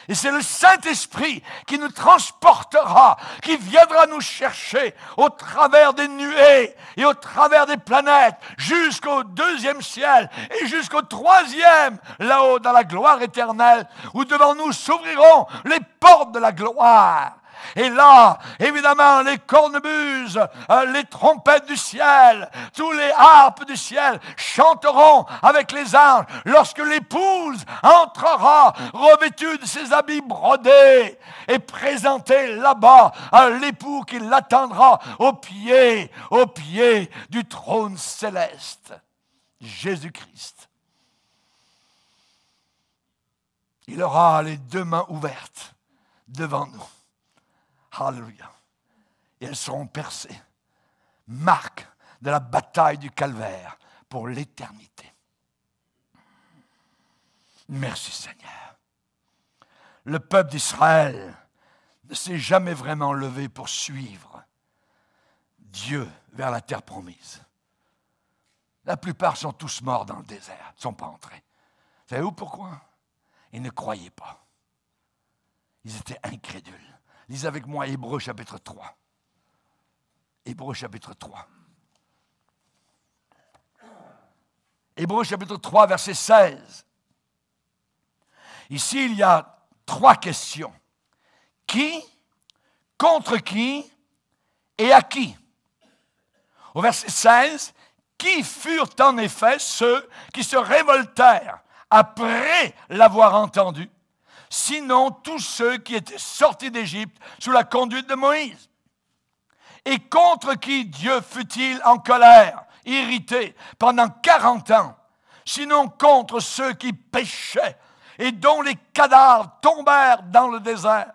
Et c'est le Saint-Esprit qui nous transportera, qui viendra nous chercher au travers des nuées et au travers des planètes, jusqu'au deuxième ciel et jusqu'au troisième, là-haut dans la gloire éternelle, où devant nous s'ouvriront les portes de la gloire. Et là, évidemment, les cornebuses, euh, les trompettes du ciel, tous les harpes du ciel chanteront avec les anges lorsque l'épouse entrera revêtue de ses habits brodés et présentée là-bas à l'époux qui l'attendra au pied, au pied du trône céleste. Jésus-Christ. Il aura les deux mains ouvertes devant nous. Alléluia. Et elles seront percées. Marque de la bataille du calvaire pour l'éternité. Merci Seigneur. Le peuple d'Israël ne s'est jamais vraiment levé pour suivre Dieu vers la terre promise. La plupart sont tous morts dans le désert, ne sont pas entrés. Vous savez pourquoi Ils ne croyaient pas. Ils étaient incrédules. Lisez avec moi Hébreu chapitre 3. Hébreu chapitre 3. Hébreu chapitre 3, verset 16. Ici, il y a trois questions. Qui, contre qui et à qui Au verset 16, qui furent en effet ceux qui se révoltèrent après l'avoir entendu sinon tous ceux qui étaient sortis d'Égypte sous la conduite de Moïse. Et contre qui Dieu fut-il en colère, irrité, pendant quarante ans, sinon contre ceux qui péchaient et dont les cadavres tombèrent dans le désert.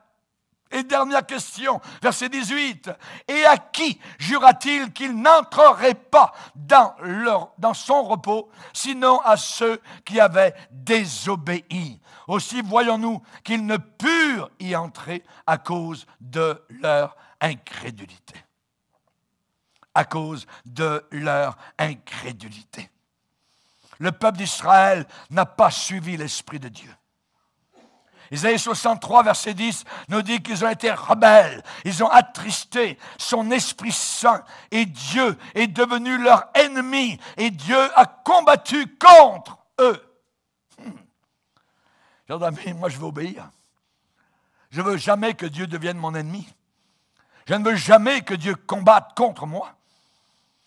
Et dernière question, verset 18. Et à qui jura-t-il qu'il n'entrerait pas dans, dans son repos, sinon à ceux qui avaient désobéi aussi voyons-nous qu'ils ne purent y entrer à cause de leur incrédulité. À cause de leur incrédulité. Le peuple d'Israël n'a pas suivi l'Esprit de Dieu. Isaïe 63, verset 10 nous dit qu'ils ont été rebelles, ils ont attristé son Esprit Saint et Dieu est devenu leur ennemi et Dieu a combattu contre eux moi je veux obéir. Je ne veux jamais que Dieu devienne mon ennemi. Je ne veux jamais que Dieu combatte contre moi.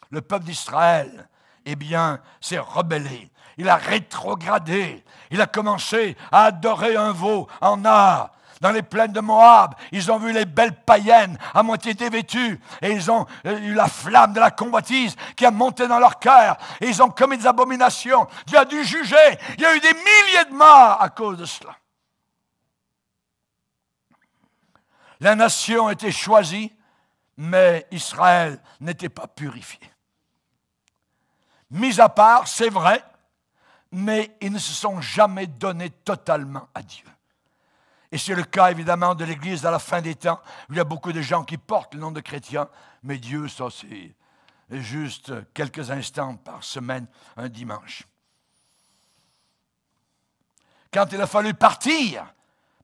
Le peuple d'Israël, eh bien, s'est rebellé. Il a rétrogradé. Il a commencé à adorer un veau en art dans les plaines de Moab. Ils ont vu les belles païennes à moitié dévêtues et ils ont euh, eu la flamme de la convoitise qui a monté dans leur cœur et ils ont commis des abominations. Dieu a dû juger. Il y a eu des milliers de morts à cause de cela. La nation était choisie, mais Israël n'était pas purifié. Mis à part, c'est vrai, mais ils ne se sont jamais donnés totalement à Dieu. Et c'est le cas évidemment de l'Église à la fin des temps. Il y a beaucoup de gens qui portent le nom de chrétien, mais Dieu, ça c'est juste quelques instants par semaine, un dimanche. Quand il a fallu partir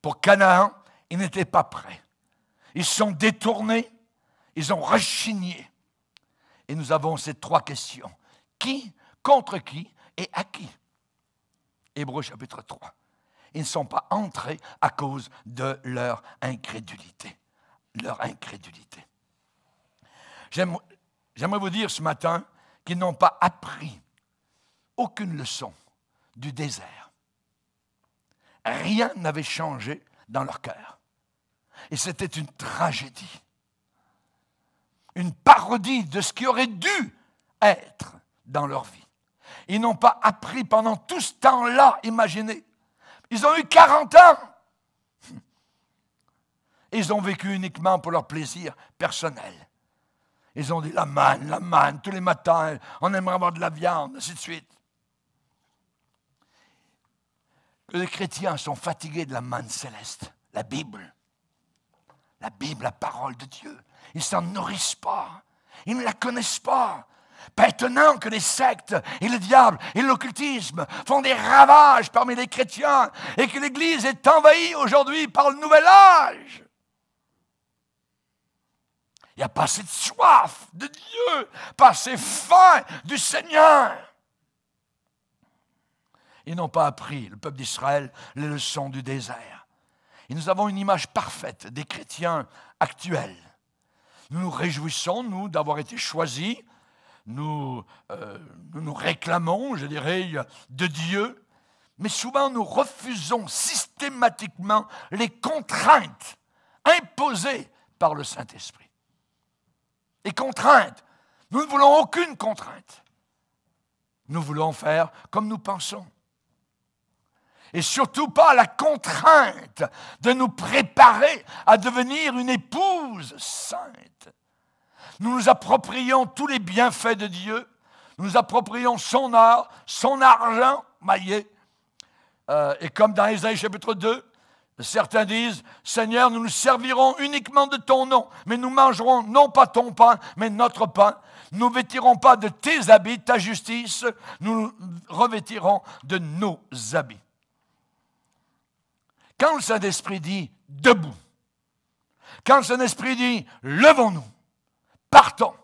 pour Canaan, ils n'étaient pas prêts. Ils sont détournés, ils ont rechigné. Et nous avons ces trois questions. Qui, contre qui et à qui Hébreu chapitre 3. Ils ne sont pas entrés à cause de leur incrédulité. Leur incrédulité. J'aimerais vous dire ce matin qu'ils n'ont pas appris aucune leçon du désert. Rien n'avait changé dans leur cœur. Et c'était une tragédie, une parodie de ce qui aurait dû être dans leur vie. Ils n'ont pas appris pendant tout ce temps-là, imaginez, ils ont eu 40 ans. Ils ont vécu uniquement pour leur plaisir personnel. Ils ont dit la manne, la manne, tous les matins, on aimerait avoir de la viande, ainsi de suite. Les chrétiens sont fatigués de la manne céleste, la Bible. La Bible, la parole de Dieu. Ils s'en nourrissent pas. Ils ne la connaissent pas étonnant que les sectes et le diable et l'occultisme font des ravages parmi les chrétiens et que l'Église est envahie aujourd'hui par le nouvel âge, il n'y a pas cette soif de Dieu, pas cette faim du Seigneur. Ils n'ont pas appris, le peuple d'Israël, les leçons du désert. Et nous avons une image parfaite des chrétiens actuels. Nous nous réjouissons, nous, d'avoir été choisis nous, euh, nous nous réclamons, je dirais, de Dieu, mais souvent nous refusons systématiquement les contraintes imposées par le Saint-Esprit. Les contraintes. Nous ne voulons aucune contrainte. Nous voulons faire comme nous pensons. Et surtout pas la contrainte de nous préparer à devenir une épouse sainte. Nous nous approprions tous les bienfaits de Dieu. Nous nous approprions son art, son argent maillé. Euh, et comme dans Ésaïe chapitre 2, certains disent, Seigneur, nous nous servirons uniquement de ton nom, mais nous mangerons non pas ton pain, mais notre pain. Nous ne vêtirons pas de tes habits, ta justice, nous revêtirons de nos habits. Quand le Saint-Esprit dit debout, quand le Saint-Esprit dit levons-nous, partons.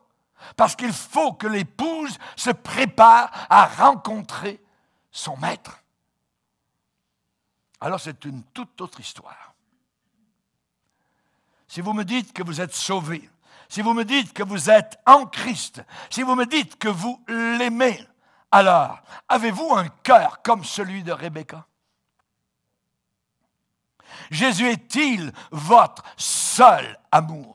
Parce qu'il faut que l'épouse se prépare à rencontrer son maître. Alors c'est une toute autre histoire. Si vous me dites que vous êtes sauvé, si vous me dites que vous êtes en Christ, si vous me dites que vous l'aimez, alors avez-vous un cœur comme celui de Rebecca Jésus est-il votre seul amour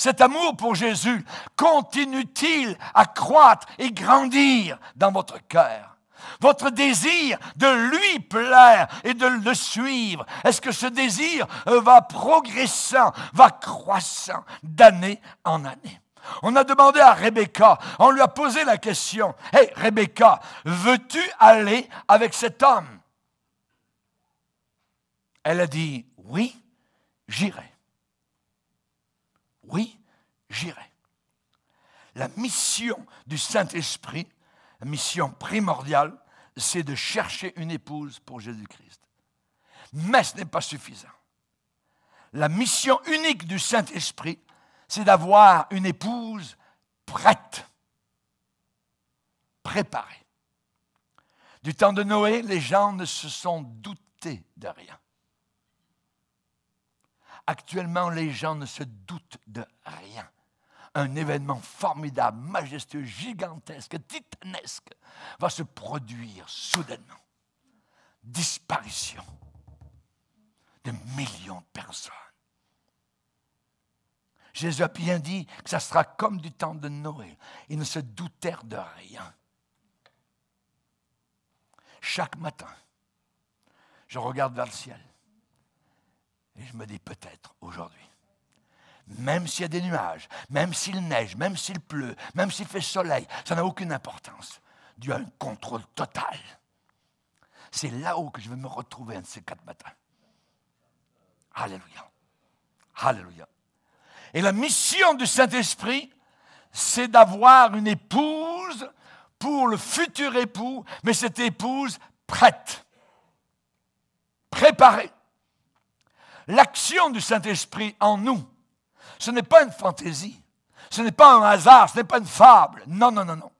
cet amour pour Jésus continue-t-il à croître et grandir dans votre cœur votre désir de lui plaire et de le suivre, est-ce que ce désir euh, va progressant, va croissant d'année en année on a demandé à Rebecca, on lui a posé la question, Hey Rebecca, veux-tu aller avec cet homme Elle a dit, oui, j'irai. Oui, j'irai. La mission du Saint-Esprit, la mission primordiale, c'est de chercher une épouse pour Jésus-Christ. Mais ce n'est pas suffisant. La mission unique du Saint-Esprit, c'est d'avoir une épouse prête, préparée. Du temps de Noé, les gens ne se sont doutés de rien. Actuellement, les gens ne se doutent de rien. Un événement formidable, majestueux, gigantesque, titanesque va se produire soudainement. Disparition de millions de personnes. Jésus a bien dit que ça sera comme du temps de Noé. Ils ne se doutèrent de rien. Chaque matin, je regarde vers le ciel et je me dis peut-être aujourd'hui, même s'il y a des nuages, même s'il neige, même s'il pleut, même s'il fait soleil, ça n'a aucune importance. Dieu a un contrôle total. C'est là-haut que je vais me retrouver un de ces quatre matins. Alléluia. Alléluia. Et la mission du Saint-Esprit, c'est d'avoir une épouse pour le futur époux, mais cette épouse prête, préparée l'action du Saint-Esprit en nous, ce n'est pas une fantaisie, ce n'est pas un hasard, ce n'est pas une fable. Non, non, non, non.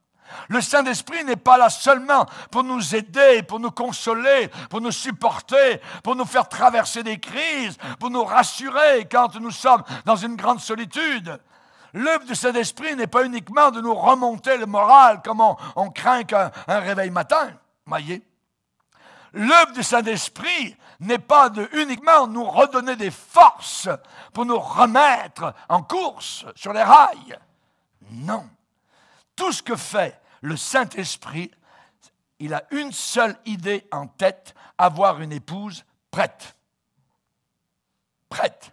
Le Saint-Esprit n'est pas là seulement pour nous aider, pour nous consoler, pour nous supporter, pour nous faire traverser des crises, pour nous rassurer quand nous sommes dans une grande solitude. L'œuvre du Saint-Esprit n'est pas uniquement de nous remonter le moral comme on, craint qu'un réveil matin. Voyez L'œuvre du Saint-Esprit, n'est pas de uniquement nous redonner des forces pour nous remettre en course sur les rails. Non. Tout ce que fait le Saint-Esprit, il a une seule idée en tête, avoir une épouse prête. Prête.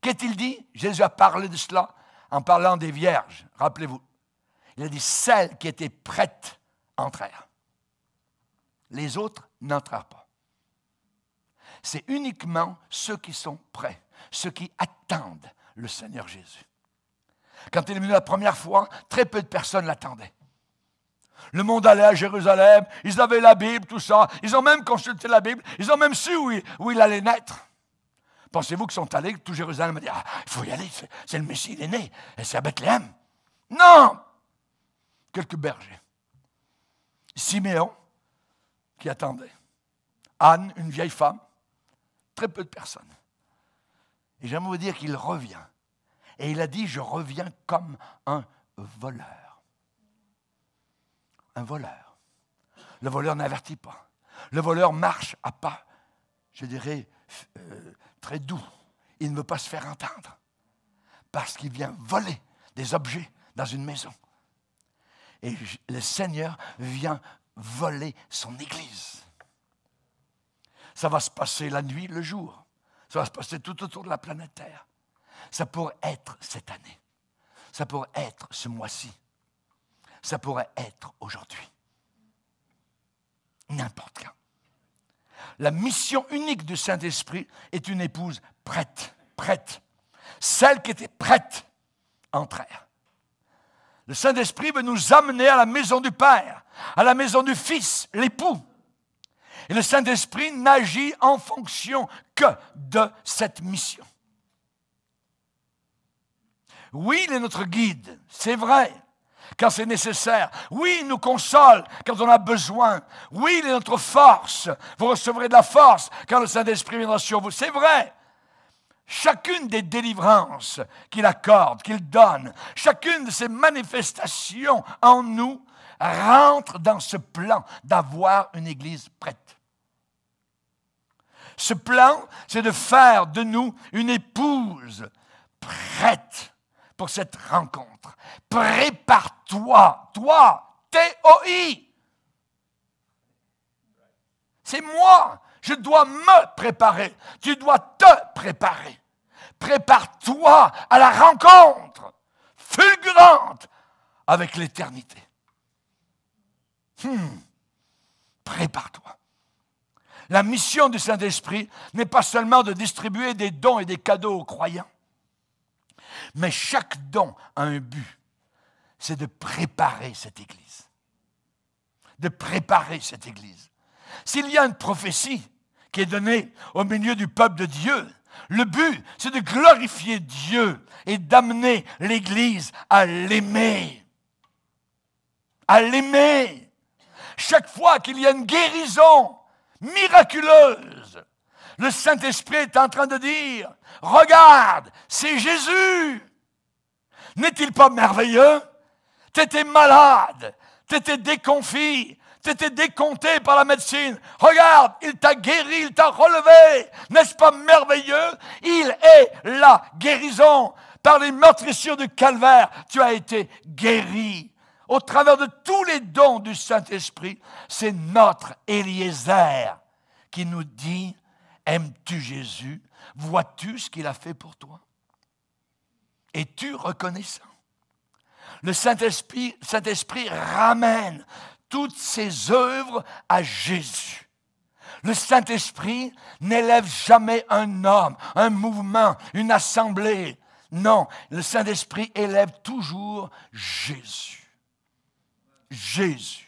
Qu'est-il dit Jésus a parlé de cela en parlant des vierges, rappelez-vous. Il a dit, celles qui étaient prêtes entrèrent. Les autres n'entrèrent pas c'est uniquement ceux qui sont prêts, ceux qui attendent le Seigneur Jésus. Quand il est venu la première fois, très peu de personnes l'attendaient. Le monde allait à Jérusalem, ils avaient la Bible, tout ça, ils ont même consulté la Bible, ils ont même su où il, allait naître. Pensez-vous qu'ils sont allés, tout Jérusalem a dit, ah, il faut y aller, c'est le Messie, il est né, et c'est à Bethléem. Non Quelques bergers. Siméon, qui attendait. Anne, une vieille femme, très peu de personnes. Et j'aimerais vous dire qu'il revient. Et il a dit, je reviens comme un voleur. Un voleur. Le voleur n'avertit pas. Le voleur marche à pas, je dirais, euh, très doux. Il ne veut pas se faire entendre parce qu'il vient voler des objets dans une maison. Et le Seigneur vient voler son Église. Ça va se passer la nuit, le jour. Ça va se passer tout autour de la planète Terre. Ça pourrait être cette année. Ça pourrait être ce mois-ci. Ça pourrait être aujourd'hui. N'importe quand. La mission unique du Saint-Esprit est une épouse prête, prête. Celle qui était prête entrèrent. Le Saint-Esprit veut nous amener à la maison du Père, à la maison du Fils, l'époux. Et le Saint-Esprit n'agit en fonction que de cette mission. Oui, il est notre guide, c'est vrai, car c'est nécessaire. Oui, il nous console quand on a besoin. Oui, il est notre force. Vous recevrez de la force quand le Saint-Esprit viendra sur vous. C'est vrai. Chacune des délivrances qu'il accorde, qu'il donne, chacune de ces manifestations en nous rentre dans ce plan d'avoir une Église prête. Ce plan, c'est de faire de nous une épouse prête pour cette rencontre. Prépare-toi, toi, toi t o C'est moi. Je dois me préparer. Tu dois te préparer. Prépare-toi à la rencontre fulgurante avec l'éternité. Hmm. Prépare-toi. La mission du Saint-Esprit n'est pas seulement de distribuer des dons et des cadeaux aux croyants, mais chaque don a un but, c'est de préparer cette Église. De préparer cette Église. S'il y a une prophétie qui est donnée au milieu du peuple de Dieu, le but, c'est de glorifier Dieu et d'amener l'Église à l'aimer. À l'aimer. Chaque fois qu'il y a une guérison, miraculeuse. Le Saint-Esprit est en train de dire, regarde, c'est Jésus. N'est-il pas merveilleux? T'étais malade, t'étais déconfit, t'étais décompté par la médecine. Regarde, il t'a guéri, il t'a relevé. N'est-ce pas merveilleux? Il est la guérison. Par les meurtrissures du calvaire, tu as été guéri au travers de tous les dons du Saint-Esprit, c'est notre Eliezer qui nous dit, aimes-tu Jésus Vois-tu ce qu'il a fait pour toi Es-tu reconnaissant Le Saint-Esprit Saint ramène toutes ses œuvres à Jésus. Le Saint-Esprit n'élève jamais un homme, un mouvement, une assemblée. Non, le Saint-Esprit élève toujours Jésus. Jésus.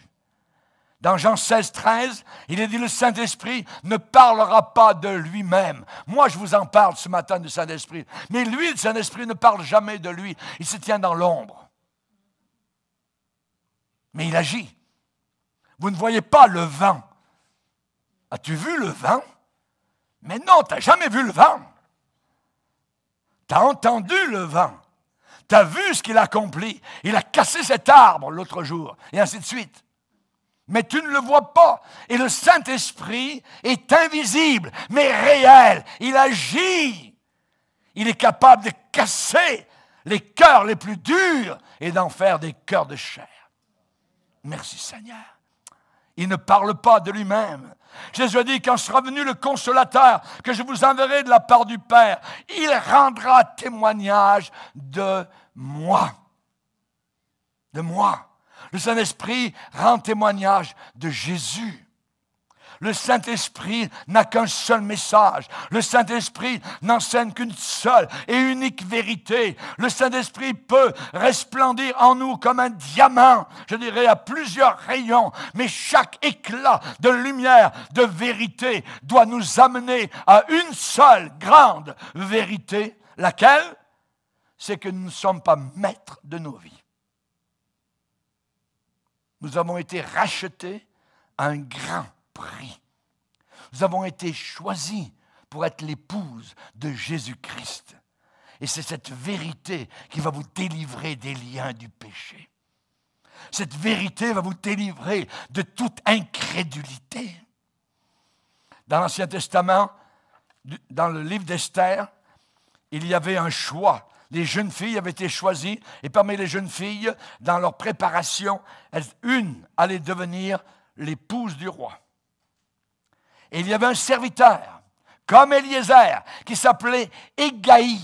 Dans Jean 16, 13, il est dit, le Saint-Esprit ne parlera pas de lui-même. Moi, je vous en parle ce matin du Saint-Esprit. Mais lui, le Saint-Esprit, ne parle jamais de lui. Il se tient dans l'ombre. Mais il agit. Vous ne voyez pas le vent. As-tu vu le vent Mais non, tu n'as jamais vu le vent. Tu as entendu le vent. Tu as vu ce qu'il a accompli. Il a cassé cet arbre l'autre jour, et ainsi de suite. Mais tu ne le vois pas. Et le Saint-Esprit est invisible, mais réel. Il agit. Il est capable de casser les cœurs les plus durs et d'en faire des cœurs de chair. Merci Seigneur. Il ne parle pas de lui-même. Jésus a dit, quand sera venu le consolateur que je vous enverrai de la part du Père, il rendra témoignage de moi. De moi. Le Saint-Esprit rend témoignage de Jésus. Le Saint-Esprit n'a qu'un seul message. Le Saint-Esprit n'enseigne qu'une seule et unique vérité. Le Saint-Esprit peut resplendir en nous comme un diamant, je dirais à plusieurs rayons, mais chaque éclat de lumière, de vérité, doit nous amener à une seule grande vérité, laquelle c'est que nous ne sommes pas maîtres de nos vies. Nous avons été rachetés à un grand prix. Nous avons été choisis pour être l'épouse de Jésus-Christ. Et c'est cette vérité qui va vous délivrer des liens du péché. Cette vérité va vous délivrer de toute incrédulité. Dans l'Ancien Testament, dans le livre d'Esther, il y avait un choix les jeunes filles avaient été choisies, et parmi les jeunes filles, dans leur préparation, une allait devenir l'épouse du roi. Et il y avait un serviteur, comme Eliezer, qui s'appelait Égaï.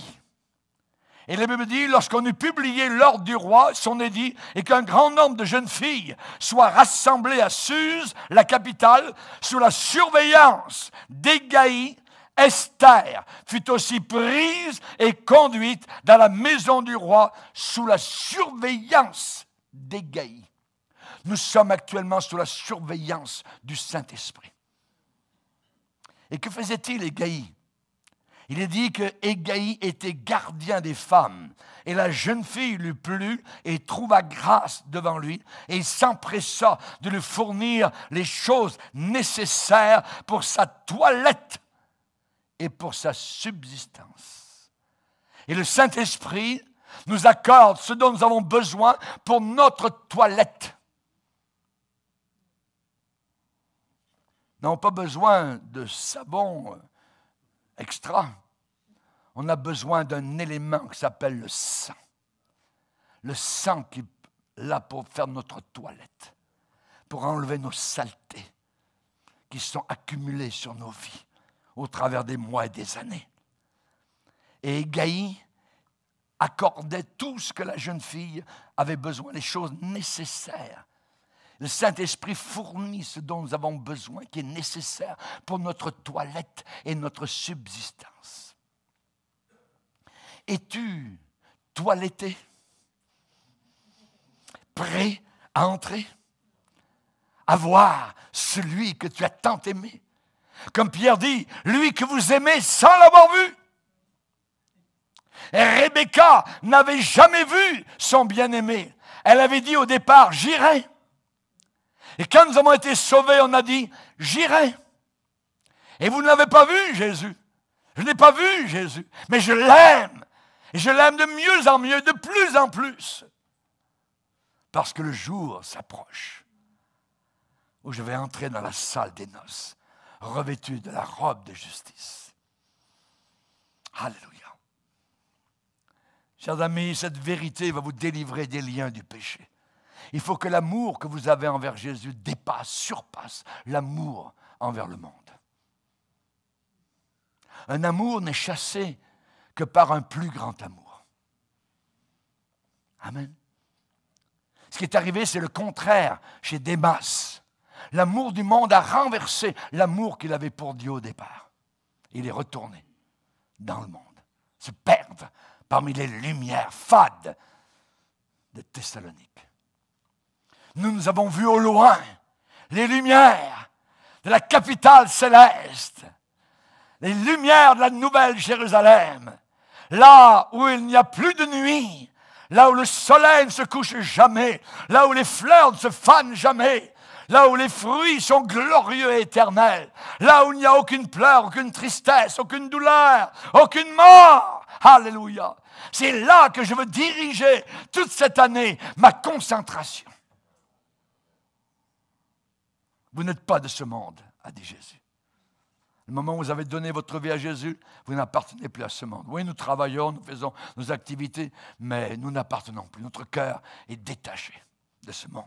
Et la Bible dit, lorsqu'on eut publié l'ordre du roi, son édit, et qu'un grand nombre de jeunes filles soient rassemblées à Suse, la capitale, sous la surveillance d'Egaï. Esther fut aussi prise et conduite dans la maison du roi sous la surveillance d'Egaï. Nous sommes actuellement sous la surveillance du Saint-Esprit. Et que faisait-il Egaï? il est dit que Egaï était gardien des femmes. Et la jeune fille lui plut et trouva grâce devant lui et s'empressa de lui fournir les choses nécessaires pour sa toilette et pour sa subsistance. Et le Saint-Esprit nous accorde ce dont nous avons besoin pour notre toilette. Nous n'avons pas besoin de sabon euh, extra. On a besoin d'un élément qui s'appelle le sang. Le sang qui est là pour faire notre toilette, pour enlever nos saletés qui sont accumulées sur nos vies au travers des mois et des années. Et Gaï accordait tout ce que la jeune fille avait besoin, les choses nécessaires. Le Saint-Esprit fournit ce dont nous avons besoin, qui est nécessaire pour notre toilette et notre subsistance. Es-tu toiletté, prêt à entrer, à voir celui que tu as tant aimé, comme Pierre dit, lui que vous aimez sans l'avoir vu. Et Rebecca n'avait jamais vu son bien-aimé. Elle avait dit au départ, j'irai. Et quand nous avons été sauvés, on a dit, j'irai. Et vous ne l'avez pas vu, Jésus. Je n'ai pas vu Jésus, mais je l'aime. Et je l'aime de mieux en mieux, de plus en plus. Parce que le jour s'approche où je vais entrer dans la salle des noces revêtus de la robe de justice. Alléluia. Chers amis, cette vérité va vous délivrer des liens du péché. Il faut que l'amour que vous avez envers Jésus dépasse, surpasse l'amour envers le monde. Un amour n'est chassé que par un plus grand amour. Amen. Ce qui est arrivé, c'est le contraire chez des masses. L'amour du monde a renversé l'amour qu'il avait pour Dieu au départ. Il est retourné dans le monde, se perdre parmi les lumières fades de Thessalonique. Nous, nous avons vu au loin les lumières de la capitale céleste, les lumières de la nouvelle Jérusalem, là où il n'y a plus de nuit, là où le soleil ne se couche jamais, là où les fleurs ne se fanent jamais, là où les fruits sont glorieux et éternels, là où il n'y a aucune pleur, aucune tristesse, aucune douleur, aucune mort. Alléluia. C'est là que je veux diriger toute cette année ma concentration. Vous n'êtes pas de ce monde, a dit Jésus. Le moment où vous avez donné votre vie à Jésus, vous n'appartenez plus à ce monde. Oui, nous travaillons, nous faisons nos activités, mais nous n'appartenons plus. Notre cœur est détaché de ce monde.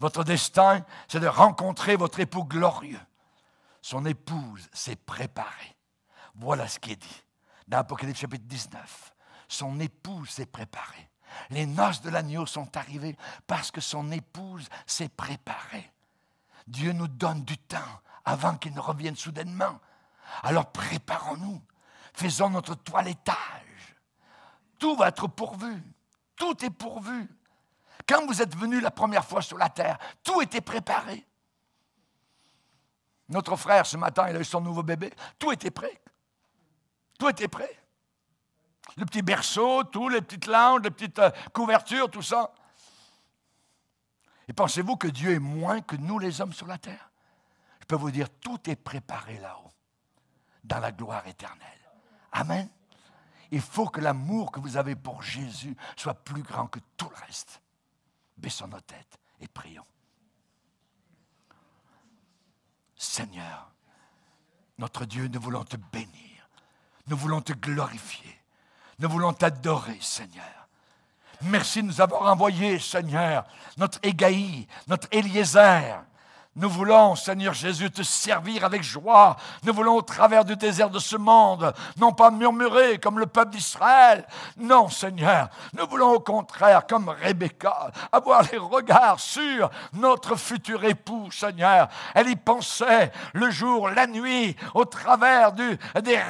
Votre destin, c'est de rencontrer votre époux glorieux. Son épouse s'est préparée. Voilà ce qui est dit dans Apocalypse chapitre 19. Son épouse s'est préparée. Les noces de l'agneau sont arrivées parce que son épouse s'est préparée. Dieu nous donne du temps avant qu'il ne revienne soudainement. Alors préparons-nous. Faisons notre toilettage. Tout va être pourvu. Tout est pourvu. Quand vous êtes venu la première fois sur la terre, tout était préparé. Notre frère, ce matin, il a eu son nouveau bébé. Tout était prêt. Tout était prêt. Le petit berceau, tout, les petites langues, les petites euh, couvertures, tout ça. Et pensez-vous que Dieu est moins que nous les hommes sur la terre Je peux vous dire, tout est préparé là-haut, dans la gloire éternelle. Amen. Il faut que l'amour que vous avez pour Jésus soit plus grand que tout le reste baissons nos têtes et prions. Seigneur, notre Dieu, nous voulons te bénir, nous voulons te glorifier, nous voulons t'adorer, Seigneur. Merci de nous avoir envoyé, Seigneur, notre Égaï, notre Eliezer, nous voulons, Seigneur Jésus, te servir avec joie. Nous voulons, au travers du désert de ce monde, non pas murmurer comme le peuple d'Israël. Non, Seigneur, nous voulons au contraire, comme Rebecca, avoir les regards sur notre futur époux, Seigneur. Elle y pensait le jour, la nuit, au travers des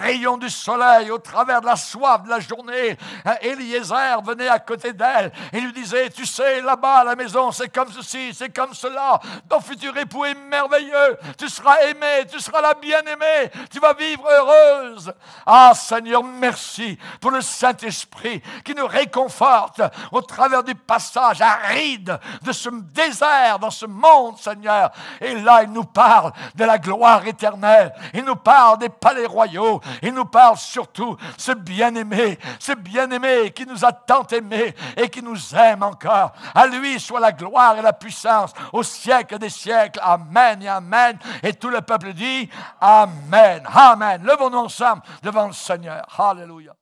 rayons du soleil, au travers de la soif de la journée. Eliezer venait à côté d'elle et lui disait, tu sais, là-bas, à la maison, c'est comme ceci, c'est comme cela. Ton futur époux, vous est merveilleux. Tu seras aimé, tu seras la bien-aimée, tu vas vivre heureuse. Ah Seigneur, merci pour le Saint-Esprit qui nous réconforte au travers du passage aride de ce désert, dans ce monde, Seigneur. Et là, il nous parle de la gloire éternelle. Il nous parle des palais royaux. Il nous parle surtout ce bien-aimé, ce bien-aimé qui nous a tant aimés et qui nous aime encore. À lui soit la gloire et la puissance au siècle des siècles. Amen et Amen. Et tout le peuple dit Amen. Amen. Levons-nous ensemble devant le Seigneur. Hallelujah.